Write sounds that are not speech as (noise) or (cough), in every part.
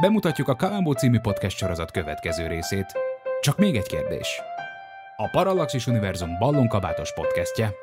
bemutatjuk a Kalambó című podcast sorozat következő részét. Csak még egy kérdés. A Parallaxis Univerzum ballonkabátos podcastje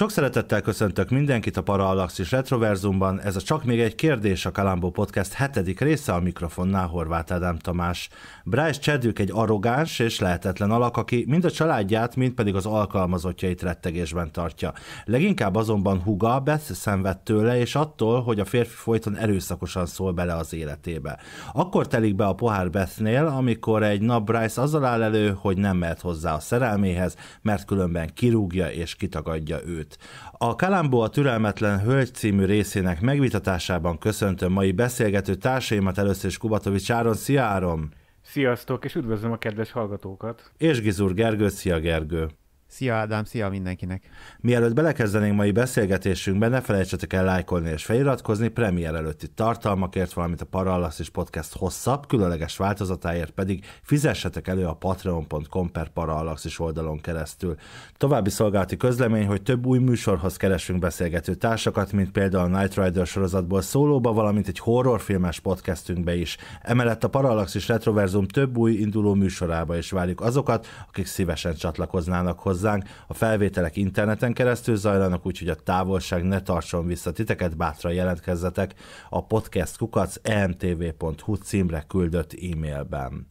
Sok szeretettel köszöntök mindenkit a és Retroverzumban, ez a Csak még egy kérdés a Kalambó Podcast hetedik része a mikrofonnál Horváth Ádám Tamás. Bryce Chadwick egy arrogáns és lehetetlen alak, aki mind a családját, mind pedig az alkalmazottjait rettegésben tartja. Leginkább azonban Huga Beth szenved tőle és attól, hogy a férfi folyton erőszakosan szól bele az életébe. Akkor telik be a pohár Bethnél, amikor egy nap Bryce azzal áll elő, hogy nem mehet hozzá a szerelméhez, mert különben kirúgja és kitagadja őt együtt. A Kalambó a türelmetlen hölgy című részének megvitatásában köszöntöm mai beszélgető társaimat először is Kubatovics Áron. Szia Áron! Sziasztok, és üdvözlöm a kedves hallgatókat! És Gizur Gergő, szia Gergő! Szia Ádám, szia mindenkinek! Mielőtt belekezdenénk mai beszélgetésünkbe, ne felejtsetek el lájkolni és feliratkozni premier előtti tartalmakért, valamint a Parallax és Podcast hosszabb, különleges változatáért pedig fizessetek elő a patreon.com per Parallax is oldalon keresztül. További szolgálati közlemény, hogy több új műsorhoz keresünk beszélgető társakat, mint például a Night Rider sorozatból szólóba, valamint egy horrorfilmes podcastünkbe is. Emellett a Parallax és Retroverzum több új induló műsorába is várjuk azokat, akik szívesen csatlakoznának hozzá hozzánk. A felvételek interneten keresztül zajlanak, úgyhogy a távolság ne tartson vissza titeket, bátran jelentkezzetek a podcast emtv.hu címre küldött e-mailben.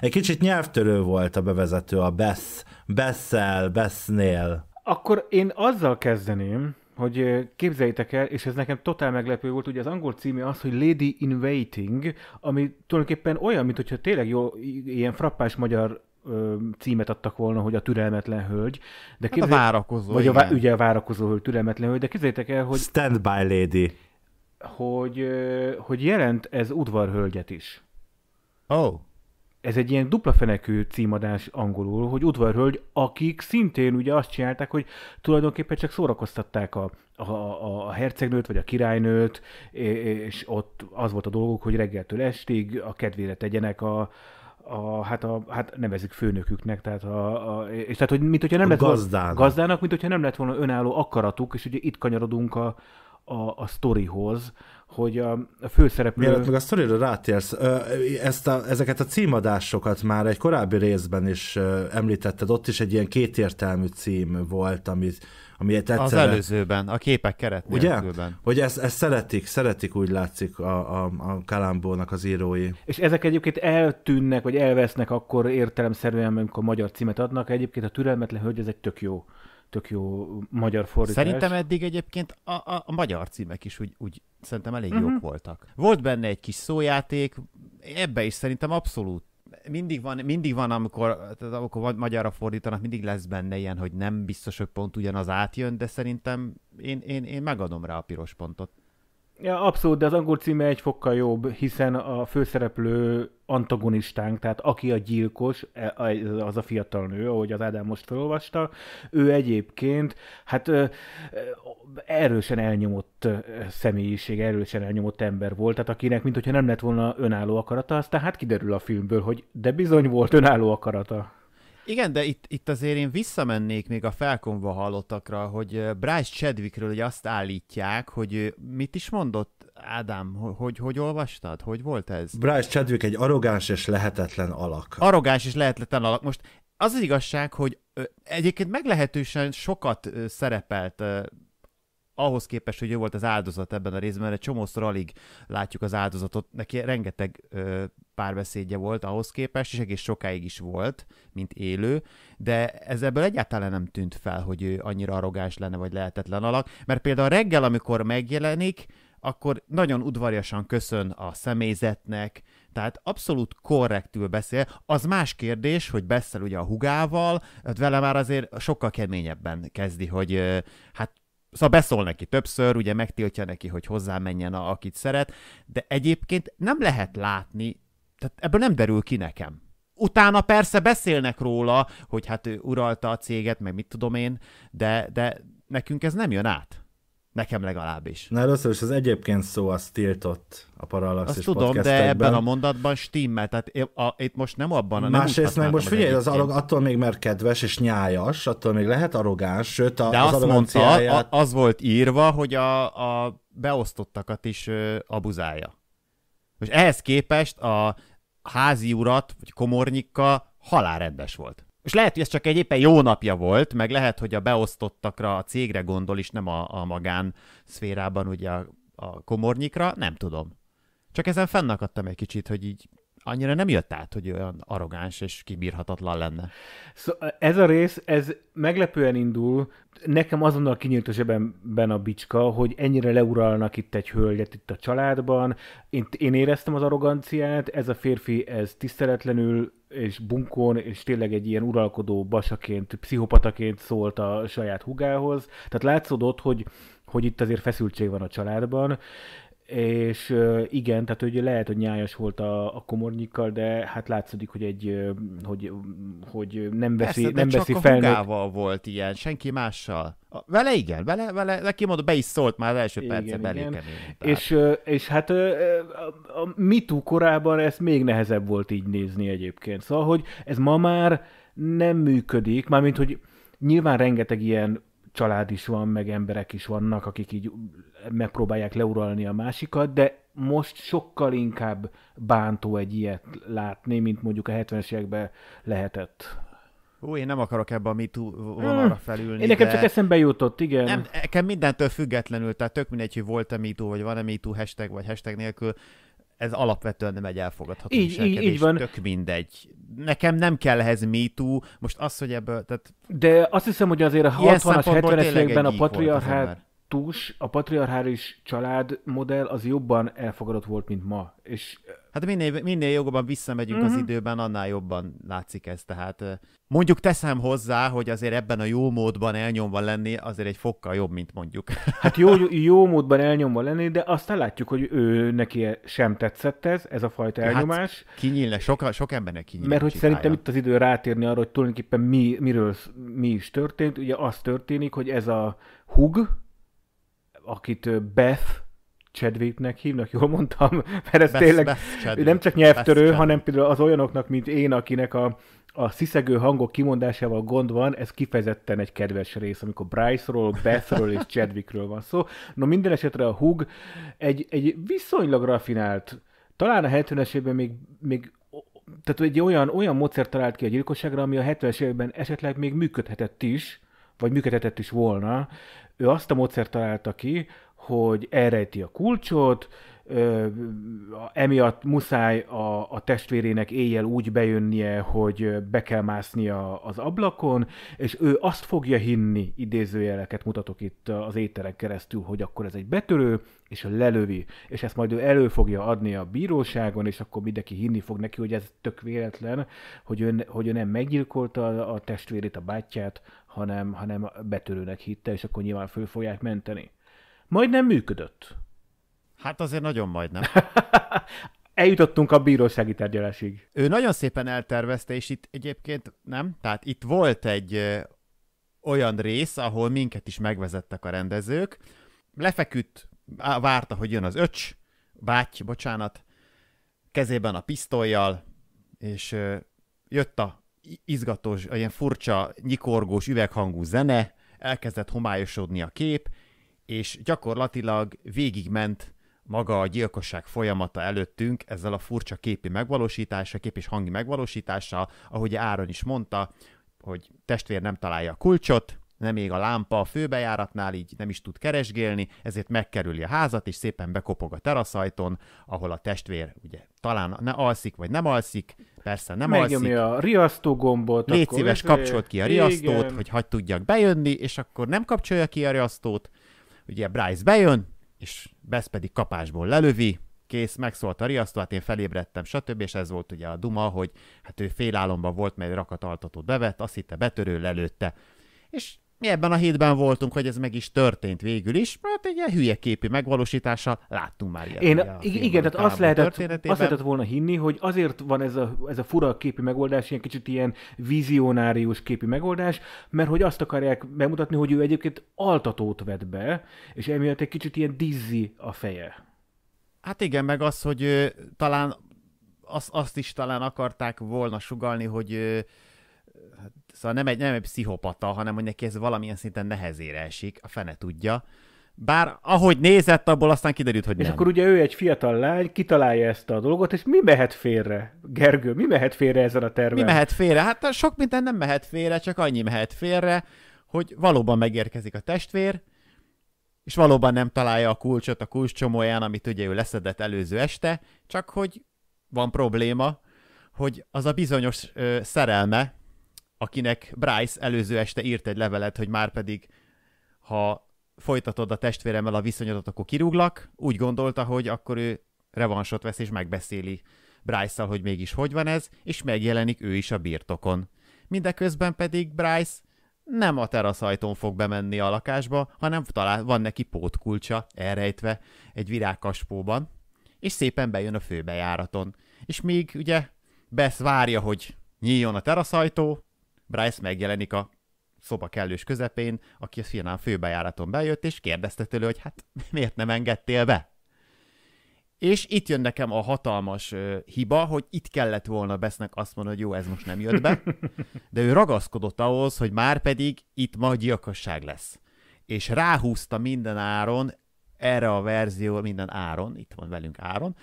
Egy kicsit nyelvtörő volt a bevezető, a Bess, Bessel, Bessnél. Akkor én azzal kezdeném, hogy képzeljétek el, és ez nekem totál meglepő volt, ugye az angol címe az, hogy Lady in Waiting, ami tulajdonképpen olyan, mintha tényleg jó, ilyen frappás magyar címet adtak volna, hogy a türelmetlen hölgy. De hát a várakozó. Vagy igen. a, ugye a várakozó hölgy, türelmetlen hölgy, de képzeljétek el, hogy... Stand by lady. Hogy, hogy jelent ez udvarhölgyet is. Oh. Ez egy ilyen dupla fenekű címadás angolul, hogy udvarhölgy, akik szintén ugye azt csinálták, hogy tulajdonképpen csak szórakoztatták a, a, a, a hercegnőt, vagy a királynőt, és ott az volt a dolguk, hogy reggeltől estig a kedvére tegyenek a, a, hát, a, hát nevezik főnöküknek, tehát a, a és tehát, hogy mint hogyha nem lett gazdának. Volna, gazdának, mint hogyha nem lett volna önálló akaratuk, és ugye itt kanyarodunk a, a, a sztorihoz, hogy a, a főszereplő... Mielőtt meg a sztorira rátérsz, ezt a, ezeket a címadásokat már egy korábbi részben is említetted, ott is egy ilyen kétértelmű cím volt, amit amire tetszene. Az előzőben, a képek keret Ugye? Hogy ezt, ezt szeretik, szeretik úgy látszik a, a, a Kalambónak az írói. És ezek egyébként eltűnnek, vagy elvesznek akkor értelemszerűen, amikor magyar címet adnak. Egyébként a Türelmetlen Hölgy, ez egy tök jó tök jó magyar fordítás. Szerintem eddig egyébként a, a, a magyar címek is úgy, úgy szerintem elég uh-huh. jók mhm. voltak. Volt benne egy kis szójáték, ebbe is szerintem abszolút mindig van, mindig van amikor, tehát amikor magyarra fordítanak, mindig lesz benne ilyen, hogy nem biztos, hogy pont ugyanaz átjön, de szerintem én, én, én megadom rá a piros pontot. Ja, abszolút, de az angol címe egy fokkal jobb, hiszen a főszereplő antagonistánk, tehát aki a gyilkos, e, az a fiatal nő, ahogy az Ádám most felolvasta, ő egyébként, hát erősen elnyomott személyiség, erősen elnyomott ember volt, tehát akinek, mint hogyha nem lett volna önálló akarata, aztán hát kiderül a filmből, hogy de bizony volt önálló akarata. Igen, de itt, itt azért én visszamennék még a felkonva hallottakra, hogy Bryce Chadwickről ugye azt állítják, hogy mit is mondott Ádám, hogy, hogy olvastad? Hogy volt ez? Bryce Chadwick egy arrogáns és lehetetlen alak. Arrogáns és lehetetlen alak. Most az az igazság, hogy egyébként meglehetősen sokat szerepelt ahhoz képest, hogy ő volt az áldozat ebben a részben, mert egy csomószor alig látjuk az áldozatot, neki rengeteg ö, párbeszédje volt ahhoz képest, és egész sokáig is volt, mint élő, de ez ebből egyáltalán nem tűnt fel, hogy ő annyira arrogáns lenne, vagy lehetetlen alak, mert például reggel, amikor megjelenik, akkor nagyon udvariasan köszön a személyzetnek, tehát abszolút korrektül beszél. Az más kérdés, hogy beszél ugye a hugával, hát vele már azért sokkal keményebben kezdi, hogy hát Szóval beszól neki többször, ugye megtiltja neki, hogy hozzá menjen, a, akit szeret, de egyébként nem lehet látni tehát ebből nem derül ki nekem. Utána persze beszélnek róla, hogy hát ő uralta a céget, meg mit tudom én, de, de nekünk ez nem jön át. Nekem legalábbis. Na először is az egyébként szó az tiltott a Parallaxis Azt tudom, de ebben a mondatban stimmel, tehát a, a, itt most nem abban a Másrészt meg most figyelj, az arog attól még mert kedves és nyájas, attól még lehet arrogáns, sőt a, de az azt mondta, a, az volt írva, hogy a, a beosztottakat is ö, abuzálja. Most ehhez képest a házi urat, vagy komornyikka halálrendes volt. És lehet, hogy ez csak egy éppen jó napja volt, meg lehet, hogy a beosztottakra, a cégre gondol, is, nem a, a magán szférában, ugye a, a komornyikra, nem tudom. Csak ezen fennakadtam egy kicsit, hogy így annyira nem jött át, hogy olyan arrogáns és kibírhatatlan lenne. Szó, szóval ez a rész, ez meglepően indul. Nekem azonnal kinyílt a zsebemben a bicska, hogy ennyire leuralnak itt egy hölgyet itt a családban. Én, én éreztem az arroganciát, ez a férfi, ez tiszteletlenül és bunkon, és tényleg egy ilyen uralkodó basaként, pszichopataként szólt a saját hugához. Tehát látszódott, hogy, hogy itt azért feszültség van a családban és igen, tehát hogy lehet, hogy nyájas volt a, a komornyikkal, de hát látszik, hogy egy, hogy, hogy nem veszi, Persze, nem de veszi csak a hugával volt ilyen, senki mással. Vele igen, vele, vele, neki mondta be is szólt már az első percben elég igen, És, és hát a, a MeToo korában ezt még nehezebb volt így nézni egyébként. Szóval, hogy ez ma már nem működik, mármint, hogy nyilván rengeteg ilyen család is van, meg emberek is vannak, akik így megpróbálják leuralni a másikat, de most sokkal inkább bántó egy ilyet látni, mint mondjuk a 70-es években lehetett. Ó, én nem akarok ebbe a mitú vonalra hmm. felülni. Én nekem de... csak eszembe jutott, igen. Nem, nekem mindentől függetlenül, tehát tök mindegy, hogy volt-e mitú, vagy van-e mitú hashtag, vagy hashtag nélkül, ez alapvetően nem egy elfogadható így, viselkedés, így, így van. tök mindegy. Nekem nem kell ehhez MeToo, most az, hogy ebből... Tehát... De azt hiszem, hogy azért a 60-as, 70-es években a patriarhátus, a patriarhális családmodell az jobban elfogadott volt, mint ma. És Hát minél, minél jobban visszamegyünk uh-huh. az mhm. időben, annál jobban látszik ez. Tehát mondjuk teszem hozzá, hogy azért ebben a jó módban elnyomva lenni azért egy fokkal jobb, mint mondjuk. (laughs) Hát jó, jó módban elnyomva lenni, de aztán látjuk, hogy ő neki sem tetszett ez, ez a fajta hát elnyomás. Hát kinyílne, sok, sok embernek kinyílne. Mert hogy csinálja. szerintem itt az idő rátérni arra, hogy tulajdonképpen mi, miről, mi is történt. Ugye az történik, hogy ez a hug, akit Beth Chadwicknek hívnak, jól mondtam, (laughs) mert ez best, tényleg best nem csak nyelvtörő, best hanem például az olyanoknak, mint én, akinek a, a sziszegő hangok kimondásával gond van, ez kifejezetten egy kedves rész, amikor Bryce-ról, ről és Chadwickről van szó. No minden esetre a Hug egy, egy viszonylag rafinált, talán a 70-es évben még, még tehát egy olyan, olyan módszer talált ki a gyilkosságra, ami a 70-es évben esetleg még működhetett is, vagy működhetett is volna. Ő azt a módszert találta ki, hogy elrejti a kulcsot, ö, emiatt muszáj a, a testvérének éjjel úgy bejönnie, hogy be kell másznia az ablakon, és ő azt fogja hinni, idézőjeleket mutatok itt az ételek keresztül, hogy akkor ez egy betörő, és lelövi, és ezt majd ő elő fogja adni a bíróságon, és akkor mindenki hinni fog neki, hogy ez tök véletlen, hogy ő, hogy ő nem meggyilkolta a testvérét, a bátyját, hanem, hanem betörőnek hitte, és akkor nyilván föl fogják menteni majdnem működött. Hát azért nagyon majdnem. (laughs) Eljutottunk a bírósági tárgyalásig. Ő nagyon szépen eltervezte, és itt egyébként nem. Tehát itt volt egy olyan rész, ahol minket is megvezettek a rendezők. Lefeküdt, várta, hogy jön az öcs, báty, bocsánat, kezében a pisztolyjal, és jött a izgatós, olyan furcsa, nyikorgós, üveghangú zene, elkezdett homályosodni a kép, és gyakorlatilag végigment maga a gyilkosság folyamata előttünk ezzel a furcsa képi megvalósítása kép és hangi megvalósítása ahogy Áron is mondta, hogy testvér nem találja a kulcsot, nem ég a lámpa a főbejáratnál, így nem is tud keresgélni, ezért megkerüli a házat, és szépen bekopog a teraszajton, ahol a testvér ugye talán ne alszik, vagy nem alszik, persze nem Megnyomja alszik. a riasztógombot. Légy szíves, kapcsolt ki a riasztót, igen. hogy hagy tudjak bejönni, és akkor nem kapcsolja ki a riasztót, Ugye Bryce bejön, és Besz pedig kapásból lelövi, kész, megszólt a riasztó, hát én felébredtem, stb. És ez volt ugye a duma, hogy hát ő félálomban volt, mert altatót bevett, azt hitte betörő, lelőtte. És mi ebben a hétben voltunk, hogy ez meg is történt végül is, mert egy ilyen hülye képi megvalósítása láttunk már ilyet. Én, a igen, tehát azt lehetett, azt lehetett volna hinni, hogy azért van ez a, ez a fura képi megoldás, ilyen kicsit ilyen vizionárius képi megoldás, mert hogy azt akarják bemutatni, hogy ő egyébként altatót vett be, és emiatt egy kicsit ilyen dizzi a feje. Hát igen, meg az, hogy ő, talán azt, azt is talán akarták volna sugalni, hogy ő, hát Szóval nem egy, nem egy pszichopata, hanem hogy neki ez valamilyen szinten nehezére esik, a fene tudja. Bár ahogy nézett, abból aztán kiderült, hogy és nem. És akkor ugye ő egy fiatal lány, kitalálja ezt a dolgot, és mi mehet félre, Gergő? Mi mehet félre ezen a terven? Mi mehet félre? Hát sok minden nem mehet félre, csak annyi mehet félre, hogy valóban megérkezik a testvér, és valóban nem találja a kulcsot a kulcscsomóján, amit ugye ő leszedett előző este, csak hogy van probléma, hogy az a bizonyos ö, szerelme, akinek Bryce előző este írt egy levelet, hogy már pedig, ha folytatod a testvéremmel a viszonyodat, akkor kirúglak, úgy gondolta, hogy akkor ő revansot vesz és megbeszéli Bryce-szal, hogy mégis hogy van ez, és megjelenik ő is a birtokon. Mindeközben pedig Bryce nem a teraszajtón fog bemenni a lakásba, hanem talál, van neki pótkulcsa elrejtve egy virágkaspóban, és szépen bejön a főbejáraton. És még ugye Besz várja, hogy nyíljon a teraszajtó, Bryce megjelenik a szoba kellős közepén, aki a fiatal főbejáraton bejött, és kérdezte tőle, hogy hát (laughs) miért nem engedtél be? És itt jön nekem a hatalmas ö, hiba, hogy itt kellett volna Besznek azt mondani, hogy jó, ez most nem jött be, (laughs) de ő ragaszkodott ahhoz, hogy már pedig itt ma gyilkosság lesz. És ráhúzta minden áron, erre a verzió minden áron, itt van velünk áron,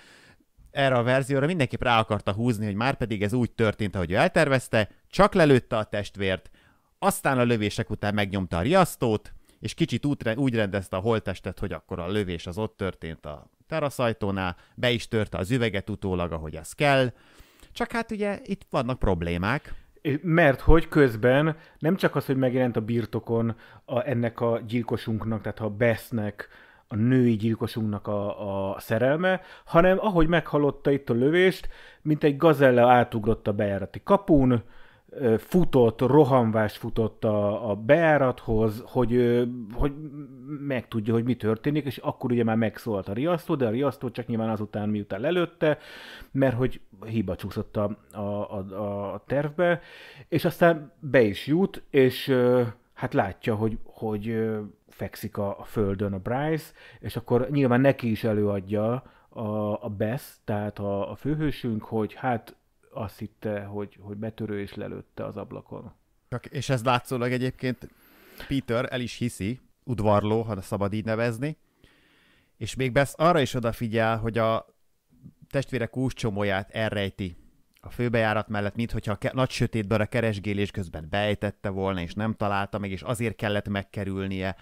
erre a verzióra mindenképp rá akarta húzni, hogy már pedig ez úgy történt, ahogy ő eltervezte, csak lelőtte a testvért, aztán a lövések után megnyomta a riasztót, és kicsit úgy rendezte a holttestet, hogy akkor a lövés az ott történt a teraszajtónál, be is törte az üveget utólag, ahogy az kell, csak hát ugye itt vannak problémák. Mert hogy közben nem csak az, hogy megjelent a birtokon a, ennek a gyilkosunknak, tehát a Bessnek a női gyilkosunknak a, a szerelme, hanem ahogy meghallotta itt a lövést, mint egy gazella átugrott a bejárati kapun, futott, rohanvás futott a, a bejárathoz, hogy, hogy megtudja, hogy mi történik, és akkor ugye már megszólalt a riasztó, de a riasztó csak nyilván azután, miután lelőtte, mert hogy hiba csúszott a, a, a, a tervbe, és aztán be is jut, és hát látja, hogy, hogy fekszik a, földön a Bryce, és akkor nyilván neki is előadja a, a Bess, tehát a, a főhősünk, hogy hát azt hitte, hogy, hogy betörő és lelőtte az ablakon. És ez látszólag egyébként Peter el is hiszi, udvarló, ha szabad így nevezni, és még Bess arra is odafigyel, hogy a testvérek úscsomóját elrejti a főbejárat mellett, mintha a nagy sötétben a keresgélés közben bejtette volna, és nem találta meg, és azért kellett megkerülnie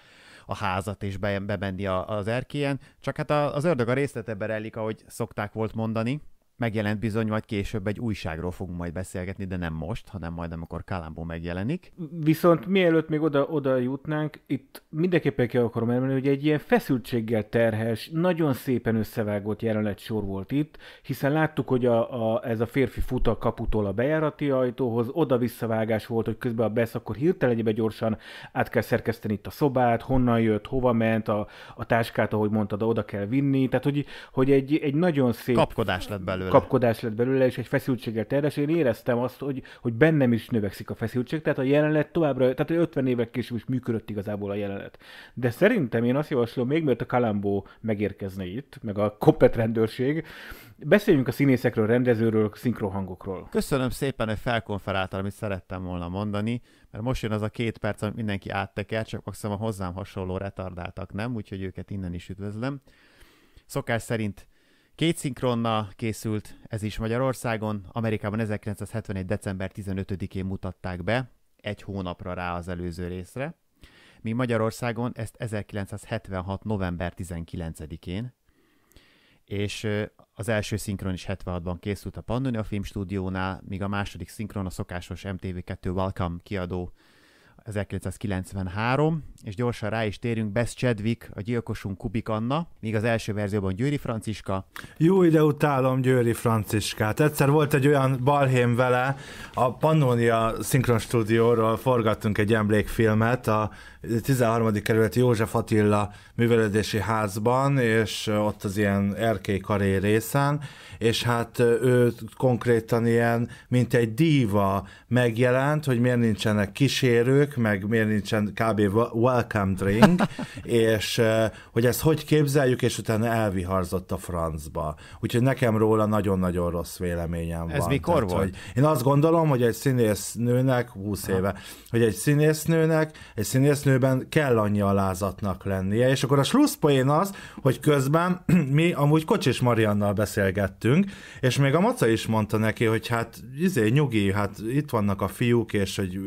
a házat és be, bemenni az erkélyen. Csak hát az ördög a részletebe rellik, ahogy szokták volt mondani, megjelent bizony, majd később egy újságról fogunk majd beszélgetni, de nem most, hanem majd amikor Kalambó megjelenik. Viszont mielőtt még oda, oda jutnánk, itt mindenképpen kell akarom elmenni, hogy egy ilyen feszültséggel terhes, nagyon szépen összevágott jelenet sor volt itt, hiszen láttuk, hogy a, a, ez a férfi fut a kaputól a bejárati ajtóhoz, oda-visszavágás volt, hogy közben a besz, akkor hirtelen egybe gyorsan át kell szerkeszteni itt a szobát, honnan jött, hova ment, a, a táskát, ahogy mondtad, oda kell vinni, tehát hogy, hogy egy, egy nagyon szép... Kapkodás lett belőle belőle. kapkodás lett belőle, és egy feszültséget terjes. Én éreztem azt, hogy, hogy bennem is növekszik a feszültség, tehát a jelenet továbbra, tehát 50 évek később is működött igazából a jelenet. De szerintem én azt javaslom, még mielőtt a Kalambó megérkezne itt, meg a komplet rendőrség, beszéljünk a színészekről, rendezőről, szinkrohangokról. Köszönöm szépen, hogy felkonferáltál, amit szerettem volna mondani, mert most jön az a két perc, amit mindenki átteker, csak maximum a hozzám hasonló retardáltak, nem? Úgyhogy őket innen is üdvözlöm. Szokás szerint Két szinkronnal készült ez is Magyarországon, Amerikában 1971. december 15-én mutatták be, egy hónapra rá az előző részre, míg Magyarországon ezt 1976. november 19-én, és az első szinkron is 76-ban készült a Pannonia Filmstúdiónál, míg a második szinkron a szokásos MTV2 Welcome kiadó 1993, és gyorsan rá is térünk, Bess Chadwick, a gyilkosunk Kubik Anna, míg az első verzióban Győri Franciska. Jó ide utálom Győri Franciskát. Egyszer volt egy olyan balhém vele, a Pannonia studio ról forgattunk egy emlékfilmet, a 13. kerületi József Attila művelődési házban, és ott az ilyen karé részen, és hát ő konkrétan ilyen, mint egy díva megjelent, hogy miért nincsenek kísérők, meg miért nincsen kb. welcome drink, (laughs) és hogy ezt hogy képzeljük, és utána elviharzott a francba. Úgyhogy nekem róla nagyon-nagyon rossz véleményem Ez van. mikor Tehát, volt? Hogy én azt gondolom, hogy egy színésznőnek, 20 éve, hogy egy színésznőnek, egy színésznő nőben kell annyi alázatnak lennie, és akkor a slusszpoén az, hogy közben (clears throat) mi amúgy Kocsis Mariannal beszélgettünk, és még a Maca is mondta neki, hogy hát izé, nyugi, hát itt vannak a fiúk, és hogy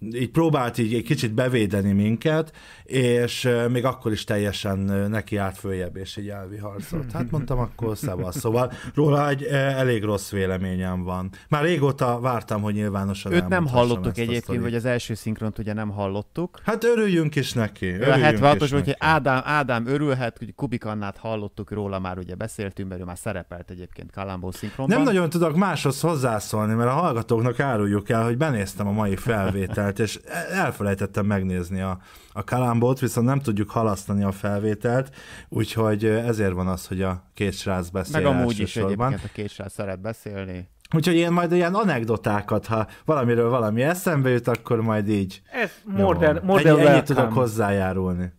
így próbált így egy kicsit bevédeni minket, és még akkor is teljesen neki állt följebb, és egy elviharcolt. Hát mondtam, akkor szevasz. Szóval róla egy elég rossz véleményem van. Már régóta vártam, hogy nyilvánosan Őt nem hallottuk egyébként, vagy az első szinkront ugye nem hallottuk. Hát örüljünk is neki. Örüljünk a hát 76-os hogy Ádám, Ádám örülhet, hogy Kubik Annát hallottuk róla, már ugye beszéltünk, mert ő már szerepelt egyébként Kalambó szinkronban. Nem nagyon tudok máshoz hozzászólni, mert a hallgatóknak áruljuk el, hogy benéztem a mai felvételt felt, és elfelejtettem megnézni a, a kalambót, viszont nem tudjuk halasztani a felvételt, úgyhogy ezért van az, hogy a két srác beszél Meg amúgy is egyébként a két srác szeret beszélni. Úgyhogy én majd ilyen anekdotákat, ha valamiről valami eszembe jut, akkor majd így. Ez modern, modern Ennyi, ennyit tudok hozzájárulni.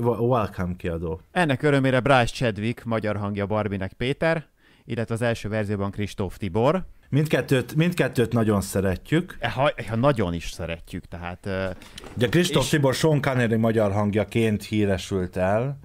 Welcome kiadó. Ennek örömére Bryce Chadwick, magyar hangja Barbinek Péter, illetve az első verzióban Kristóf Tibor, Mindkettőt, mindkettőt nagyon szeretjük. E, ha, e, ha nagyon is szeretjük, tehát... Ugye Kristóf és... Tibor Sean Connery magyar hangjaként híresült el,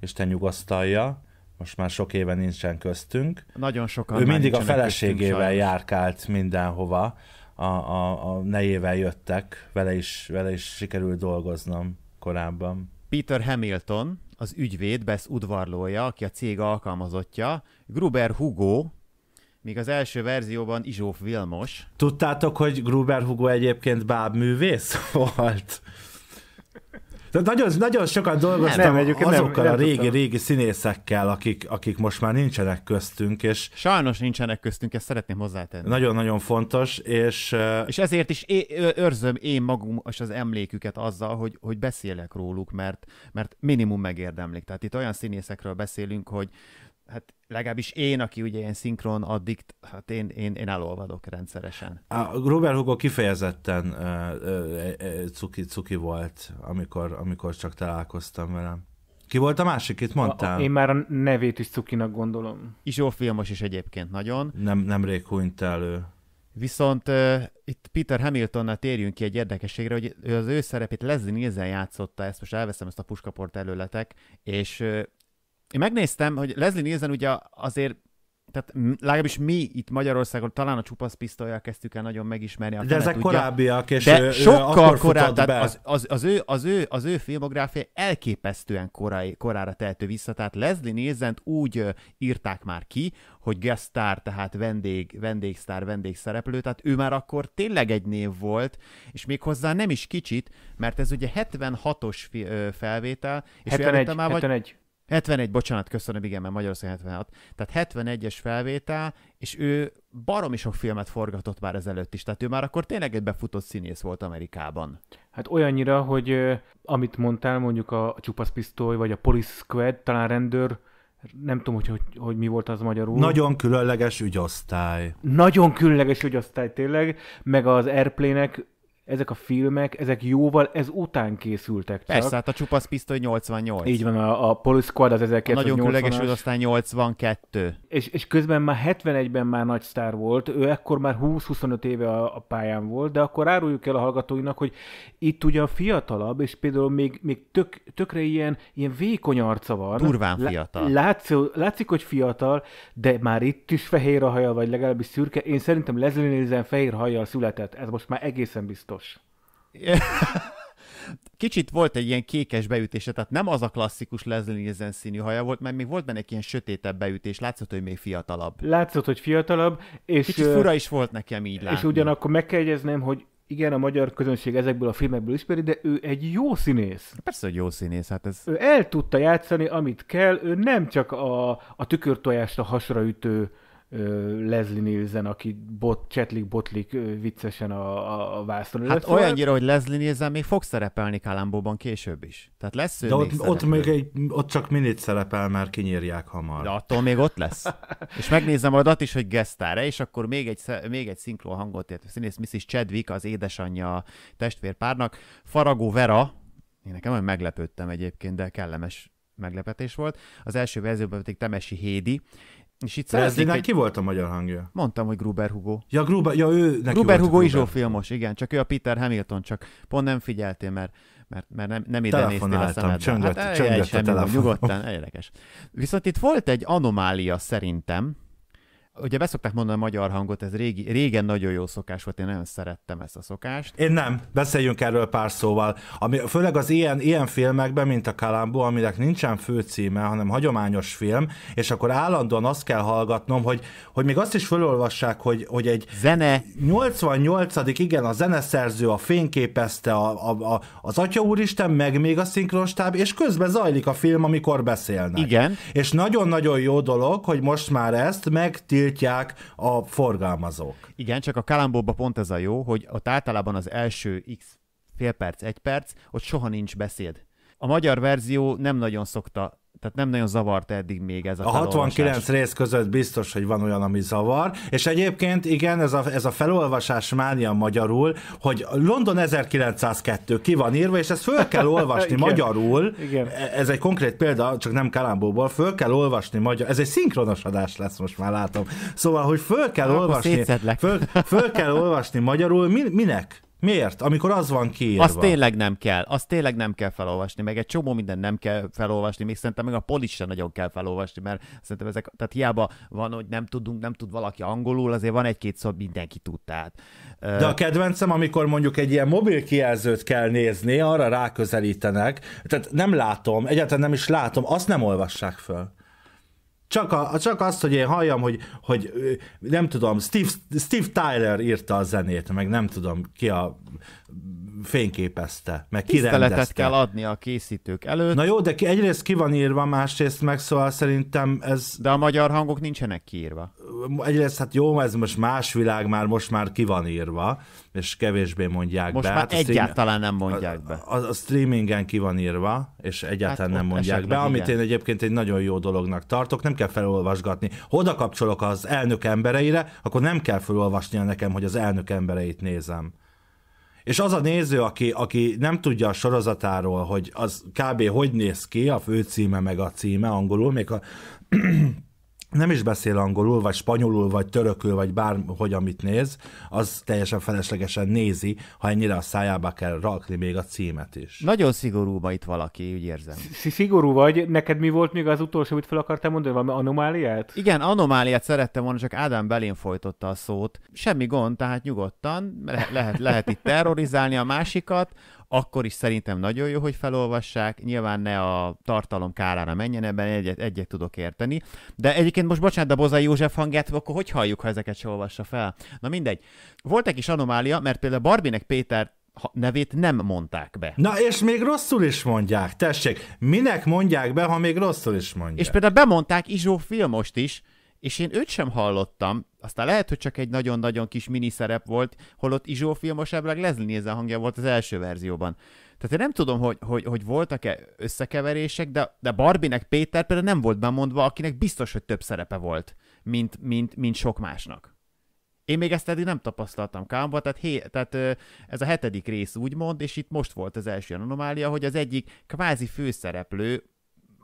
és te nyugasztalja, most már sok éve nincsen köztünk. Nagyon sokan Ő mindig a feleségével köztünk, járkált mindenhova, a, a, a nejével jöttek, vele is, vele is sikerült dolgoznom korábban. Peter Hamilton, az ügyvéd, besz udvarlója, aki a cég alkalmazottja, Gruber Hugo, míg az első verzióban Izsóf Vilmos. Tudtátok, hogy Gruber Hugo egyébként bábművész volt? De nagyon, nagyon sokat dolgoztam nem, nem, azokkal nem, nem a régi, tudtam. régi színészekkel, akik, akik most már nincsenek köztünk. És Sajnos nincsenek köztünk, ezt szeretném hozzátenni. Nagyon-nagyon fontos, és... És ezért is é- őrzöm én magam és az emléküket azzal, hogy, hogy beszélek róluk, mert, mert minimum megérdemlik. Tehát itt olyan színészekről beszélünk, hogy hát legalábbis én, aki ugye ilyen szinkron addikt, hát én, én, én elolvadok rendszeresen. A Robert Hugo kifejezetten uh, uh, cuki, cuki volt, amikor, amikor csak találkoztam velem. Ki volt a másik, itt mondtál? én már a nevét is cukinak gondolom. És jó filmos is egyébként nagyon. Nem, rég hunyt elő. Viszont uh, itt Peter Hamiltonnal térjünk ki egy érdekességre, hogy ő az ő szerepét Leslie Nielsen játszotta, ezt most elveszem ezt a puskaport előletek, és uh, én megnéztem, hogy Leslie Nielsen ugye azért tehát legalábbis mi itt Magyarországon talán a csupasz kezdtük el nagyon megismerni. A de ezek tudja. korábbiak, és de ő, sokkal korábban, tehát az, az, az, ő, az, ő, az ő filmográfia elképesztően korai, korára tehető vissza, tehát Leslie nielsen úgy írták már ki, hogy guest star, tehát vendég, vendégsztár, vendégszereplő, tehát ő már akkor tényleg egy név volt, és még hozzá nem is kicsit, mert ez ugye 76-os felvétel, és 71, már vagy, 71, bocsánat, köszönöm, igen, mert Magyarország 76. Tehát 71-es felvétel, és ő baromi sok filmet forgatott már ezelőtt is, tehát ő már akkor tényleg egy befutott színész volt Amerikában. Hát olyannyira, hogy amit mondtál, mondjuk a Csupasz Pisztoly, vagy a Police Squad, talán rendőr, nem tudom, hogy, hogy, hogy mi volt az magyarul. Nagyon különleges ügyosztály. Nagyon különleges ügyosztály, tényleg, meg az airplane ezek a filmek, ezek jóval ez után készültek csak. Persze, hát a csupasz pisztoly 88. Így van, a, a Police Squad az 1980 Nagyon különleges, aztán 82. És, és közben már 71-ben már nagy sztár volt, ő ekkor már 20-25 éve a, a pályán volt, de akkor áruljuk el a hallgatóinak, hogy itt ugye a fiatalabb, és például még, még tök, tökre ilyen, ilyen vékony arca van. Durván fiatal. Látsz, látszik, hogy fiatal, de már itt is fehér a haja, vagy legalábbis szürke. Én szerintem Leslie Nielsen fehér hajjal született, ez most már egészen biztos biztos. (laughs) Kicsit volt egy ilyen kékes beütése, tehát nem az a klasszikus Leslie Nielsen színű haja volt, mert még volt benne egy ilyen sötétebb beütés, látszott, hogy még fiatalabb. Látszott, hogy fiatalabb, és... Kicsit fura is volt nekem így látni. És ugyanakkor meg kell jegyeznem, hogy igen, a magyar közönség ezekből a filmekből ismeri, de ő egy jó színész. Hát persze, hogy jó színész, hát ez... Ő el tudta játszani, amit kell, ő nem csak a, a tükörtojásra hasraütő Leslie Nielsen, aki bot, csetlik, botlik viccesen a, a, a vászon. Hát szóval... olyannyira, hogy Leslie Nielsen még fog szerepelni Kalambóban később is. Tehát lesz ő De még ott, ott, még egy, ott csak minit szerepel, már kinyírják hamar. De attól még ott lesz. (laughs) és megnézem adat is, hogy gesztára, és akkor még egy, még egy szinkló hangot ért. Színész Mrs. Chadwick, az édesanyja a testvérpárnak. Faragó Vera, én nekem olyan meglepődtem egyébként, de kellemes meglepetés volt. Az első verzióban pedig Temesi Hédi, és itt ez egy... ki volt a magyar hangja? Mondtam, hogy Gruber Hugo. Ja, Gruber, ja ő neki Gruber Hugo Gruber. Izsó filmos, igen, csak ő a Peter Hamilton, csak pont nem figyeltél, mert, mert, mert nem, nem ide néztél a szemedbe. Csöngött, hát, csöngött a telefon. Nyugodtan, érdekes. Viszont itt volt egy anomália szerintem, Ugye beszokták mondani a magyar hangot, ez régi, régen nagyon jó szokás volt, én nagyon szerettem ezt a szokást. Én nem, beszéljünk erről pár szóval. Ami, főleg az ilyen, ilyen filmekben, mint a Kalambó, aminek nincsen főcíme, hanem hagyományos film, és akkor állandóan azt kell hallgatnom, hogy, hogy még azt is felolvassák, hogy, hogy egy... Zene. 88 igen, a zeneszerző, a fényképezte, a, a, a, az Atya Úristen, meg még a szinkronstáb, és közben zajlik a film, amikor beszélnek. Igen. És nagyon-nagyon jó dolog, hogy most már ezt meg tiltják a forgalmazók. Igen, csak a Kalambóba pont ez a jó, hogy ott általában az első x fél perc, egy perc, ott soha nincs beszéd. A magyar verzió nem nagyon szokta tehát nem nagyon zavart eddig még ez a A felolvasás. 69 rész között biztos, hogy van olyan, ami zavar, és egyébként igen, ez a, ez a felolvasás mánia magyarul, hogy London 1902 ki van írva, és ezt föl kell olvasni (laughs) igen. magyarul, igen. E, ez egy konkrét példa, csak nem Kalambóból, föl kell olvasni magyar, ez egy szinkronos adás lesz, most már látom. Szóval, hogy föl kell Na, olvasni, föl, föl kell olvasni magyarul, minek? Miért? Amikor az van kiírva. Azt tényleg nem kell, azt tényleg nem kell felolvasni, meg egy csomó minden nem kell felolvasni, még szerintem meg a polis sem nagyon kell felolvasni, mert szerintem ezek, tehát hiába van, hogy nem tudunk, nem tud valaki angolul, azért van egy-két szó, mindenki tud, tehát. De a kedvencem, amikor mondjuk egy ilyen mobil kijelzőt kell nézni, arra ráközelítenek, tehát nem látom, egyáltalán nem is látom, azt nem olvassák föl. Csak, a, csak azt, hogy én halljam, hogy, hogy nem tudom, Steve, Steve Tyler írta a zenét, meg nem tudom ki a fényképezte, meg kirendezte. kell adni a készítők előtt. Na jó, de egyrészt ki van írva, másrészt meg szóval szerintem ez... De a magyar hangok nincsenek kiírva. Egyrészt hát jó, ez most más világ már, most már ki van írva, és kevésbé mondják most be. Most már hát egyáltalán stream... nem mondják be. A, a, a streamingen ki van írva, és egyáltalán hát nem mondják be, amit én egyébként egy nagyon jó dolognak tartok, nem kell felolvasgatni. Hoda kapcsolok az elnök embereire, akkor nem kell felolvasnia nekem, hogy az elnök embereit nézem. És az a néző, aki, aki nem tudja a sorozatáról, hogy az kb. hogy néz ki, a főcíme meg a címe angolul, még a (clears throat) nem is beszél angolul, vagy spanyolul, vagy törökül, vagy bárhogy, amit néz, az teljesen feleslegesen nézi, ha ennyire a szájába kell rakni még a címet is. Nagyon szigorú vagy itt valaki, úgy érzem. Szigorú vagy? Neked mi volt még az utolsó, amit fel akartál mondani? Valami anomáliát? Igen, anomáliát szerettem volna, csak Ádám belén folytotta a szót. Semmi gond, tehát nyugodtan, le- lehet, lehet itt terrorizálni a másikat akkor is szerintem nagyon jó, hogy felolvassák, nyilván ne a tartalom kárára menjen, ebben egyet, egyet tudok érteni. De egyébként most bocsánat, a Bozai József hangját, akkor hogy halljuk, ha ezeket se olvassa fel? Na mindegy. Volt egy kis anomália, mert például Barbinek Péter nevét nem mondták be. Na és még rosszul is mondják, tessék, minek mondják be, ha még rosszul is mondják. És például bemondták Izsó filmost is, és én őt sem hallottam, aztán lehet, hogy csak egy nagyon-nagyon kis miniszerep volt, holott Izsó filmosebbleg Leslie a hangja volt az első verzióban. Tehát én nem tudom, hogy, hogy, hogy voltak-e összekeverések, de, de Barbinek Péter például nem volt bemondva, akinek biztos, hogy több szerepe volt, mint, mint, mint sok másnak. Én még ezt eddig nem tapasztaltam Kámba, tehát, hé, tehát ez a hetedik rész úgymond, és itt most volt az első anomália, hogy az egyik kvázi főszereplő,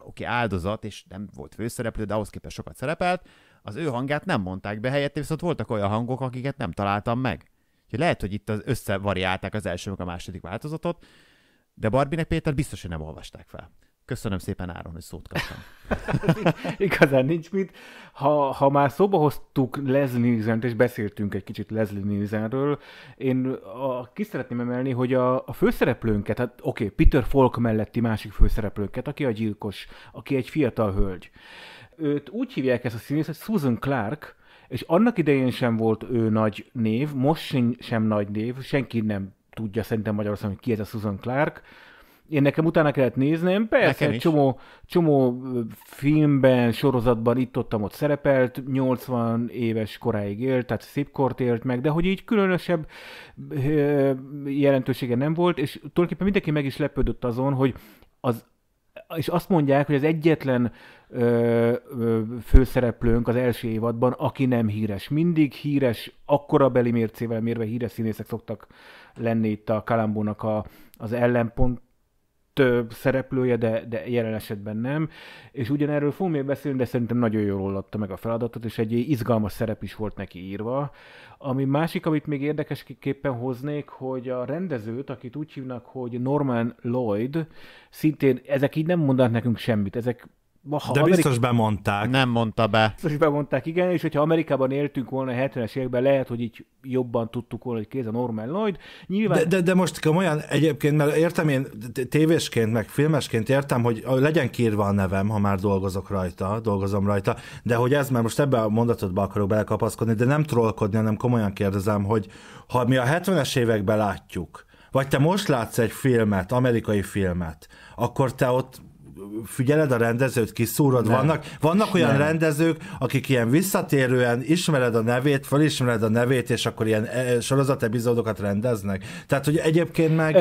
oké, okay, áldozat, és nem volt főszereplő, de ahhoz képest sokat szerepelt, az ő hangját nem mondták be, helyette viszont voltak olyan hangok, akiket nem találtam meg. Úgyhogy lehet, hogy itt az összevariálták az első meg a második változatot, de Barbinek Péter biztos, hogy nem olvasták fel. Köszönöm szépen Áron, hogy szót kaptam. (laughs) Igazán nincs mit. Ha, ha már szóba hoztuk Leslie nielsen t és beszéltünk egy kicsit Leslie Nielsenről, én a, ki szeretném emelni, hogy a, a főszereplőnket, hát oké, okay, Peter Falk melletti másik főszereplőnket, aki a gyilkos, aki egy fiatal hölgy. Uh, őt úgy hívják ezt a színész, hogy Susan Clark, és annak idején sem volt ő nagy név, most sem, sem nagy név, senki nem tudja szerintem Magyarországon, hogy ki ez a Susan Clark. Én nekem utána kellett néznem, persze egy csomó, csomó filmben, sorozatban itt ott, ott szerepelt, 80 éves koráig élt, tehát szép kort élt meg, de hogy így különösebb jelentősége nem volt, és tulajdonképpen mindenki meg is lepődött azon, hogy az és azt mondják, hogy az egyetlen ö, ö, főszereplőnk az első évadban, aki nem híres. Mindig híres, akkora beli mércével mérve híres színészek szoktak lenni itt a Kalambónak a, az ellenpont több szereplője, de, de jelen esetben nem. És ugyanerről fogunk még beszélni, de szerintem nagyon jól oldotta meg a feladatot, és egy izgalmas szerep is volt neki írva. Ami másik, amit még érdekesképpen hoznék, hogy a rendezőt, akit úgy hívnak, hogy Norman Lloyd, szintén ezek így nem mondanak nekünk semmit, ezek ha De Amerik... biztos bemondták. Nem mondta be. Biztos bemondták, igen, és hogyha Amerikában éltünk volna a 70-es években, lehet, hogy így jobban tudtuk volna, hogy kéz a Norman Lloyd. Nyilván... De, de, de most komolyan egyébként, mert értem én tévésként, meg filmesként értem, hogy legyen kírva a nevem, ha már dolgozok rajta, dolgozom rajta, de hogy ez, mert most ebben a mondatodba akarok belekapaszkodni, de nem trollkodni, hanem komolyan kérdezem, hogy ha mi a 70-es években látjuk, vagy te most látsz egy filmet, amerikai filmet, akkor te ott figyeled a rendezőt, kiszúrod, nem. vannak, vannak olyan nem. rendezők, akik ilyen visszatérően ismered a nevét, felismered a nevét, és akkor ilyen e, sorozat epizódokat rendeznek. Tehát, hogy egyébként meg...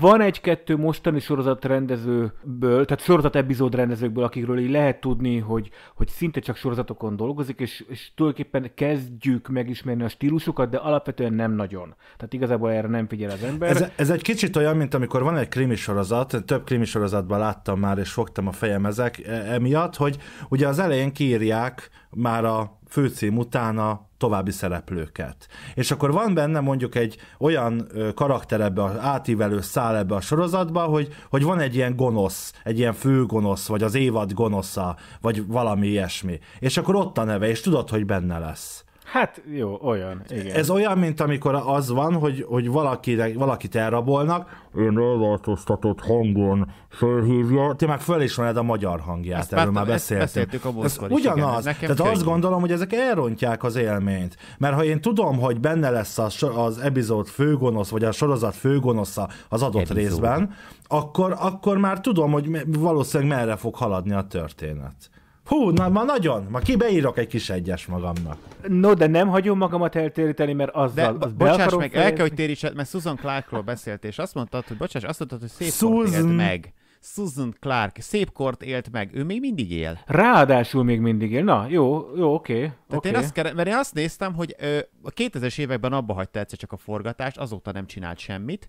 Van egy-kettő mostani sorozat rendezőből, tehát sorozat epizód rendezőkből, akikről így lehet tudni, hogy, hogy szinte csak sorozatokon dolgozik, és, és tulajdonképpen kezdjük megismerni a stílusukat, de alapvetően nem nagyon. Tehát igazából erre nem figyel az ember. Ez, ez egy kicsit olyan, mint amikor van egy krimi sorozat, több krimi sorozatban láttam már, és fogtam a fejem ezek e, emiatt, hogy ugye az elején kiírják már a főcím után a további szereplőket. És akkor van benne mondjuk egy olyan karakter ebbe, átívelő szál ebbe a sorozatba, hogy, hogy van egy ilyen gonosz, egy ilyen főgonosz, vagy az évad gonosza, vagy valami ilyesmi. És akkor ott a neve, és tudod, hogy benne lesz. Hát jó, olyan, igen. Ez olyan, mint amikor az van, hogy, hogy valaki, valakit elrabolnak, én elváltoztatott hangon fölhívja, ti meg fölismered a magyar hangját, ezt erről már beszéltünk. a ez ugyanaz, igen, tehát könnyű. azt gondolom, hogy ezek elrontják az élményt, mert ha én tudom, hogy benne lesz az, az epizód főgonosz, vagy a sorozat főgonosza az adott epizód. részben, akkor, akkor már tudom, hogy valószínűleg merre fog haladni a történet. Hú, na, ma nagyon, ma ki egy kis egyes magamnak. No, de nem hagyom magamat eltéríteni, mert azzal, de, az bocsáss meg, fejezni. el kell, hogy térítsed, mert Susan Clarkról beszélt, és azt mondtad, hogy bocsáss, azt mondtad, hogy szép Susan... meg. Susan Clark szép kort élt meg, ő még mindig él. Ráadásul még mindig él. Na, jó, jó, oké. Okay, Tehát okay. én azt kell, mert én azt néztem, hogy ö, a 2000-es években abba hagyta egyszer csak a forgatást, azóta nem csinált semmit,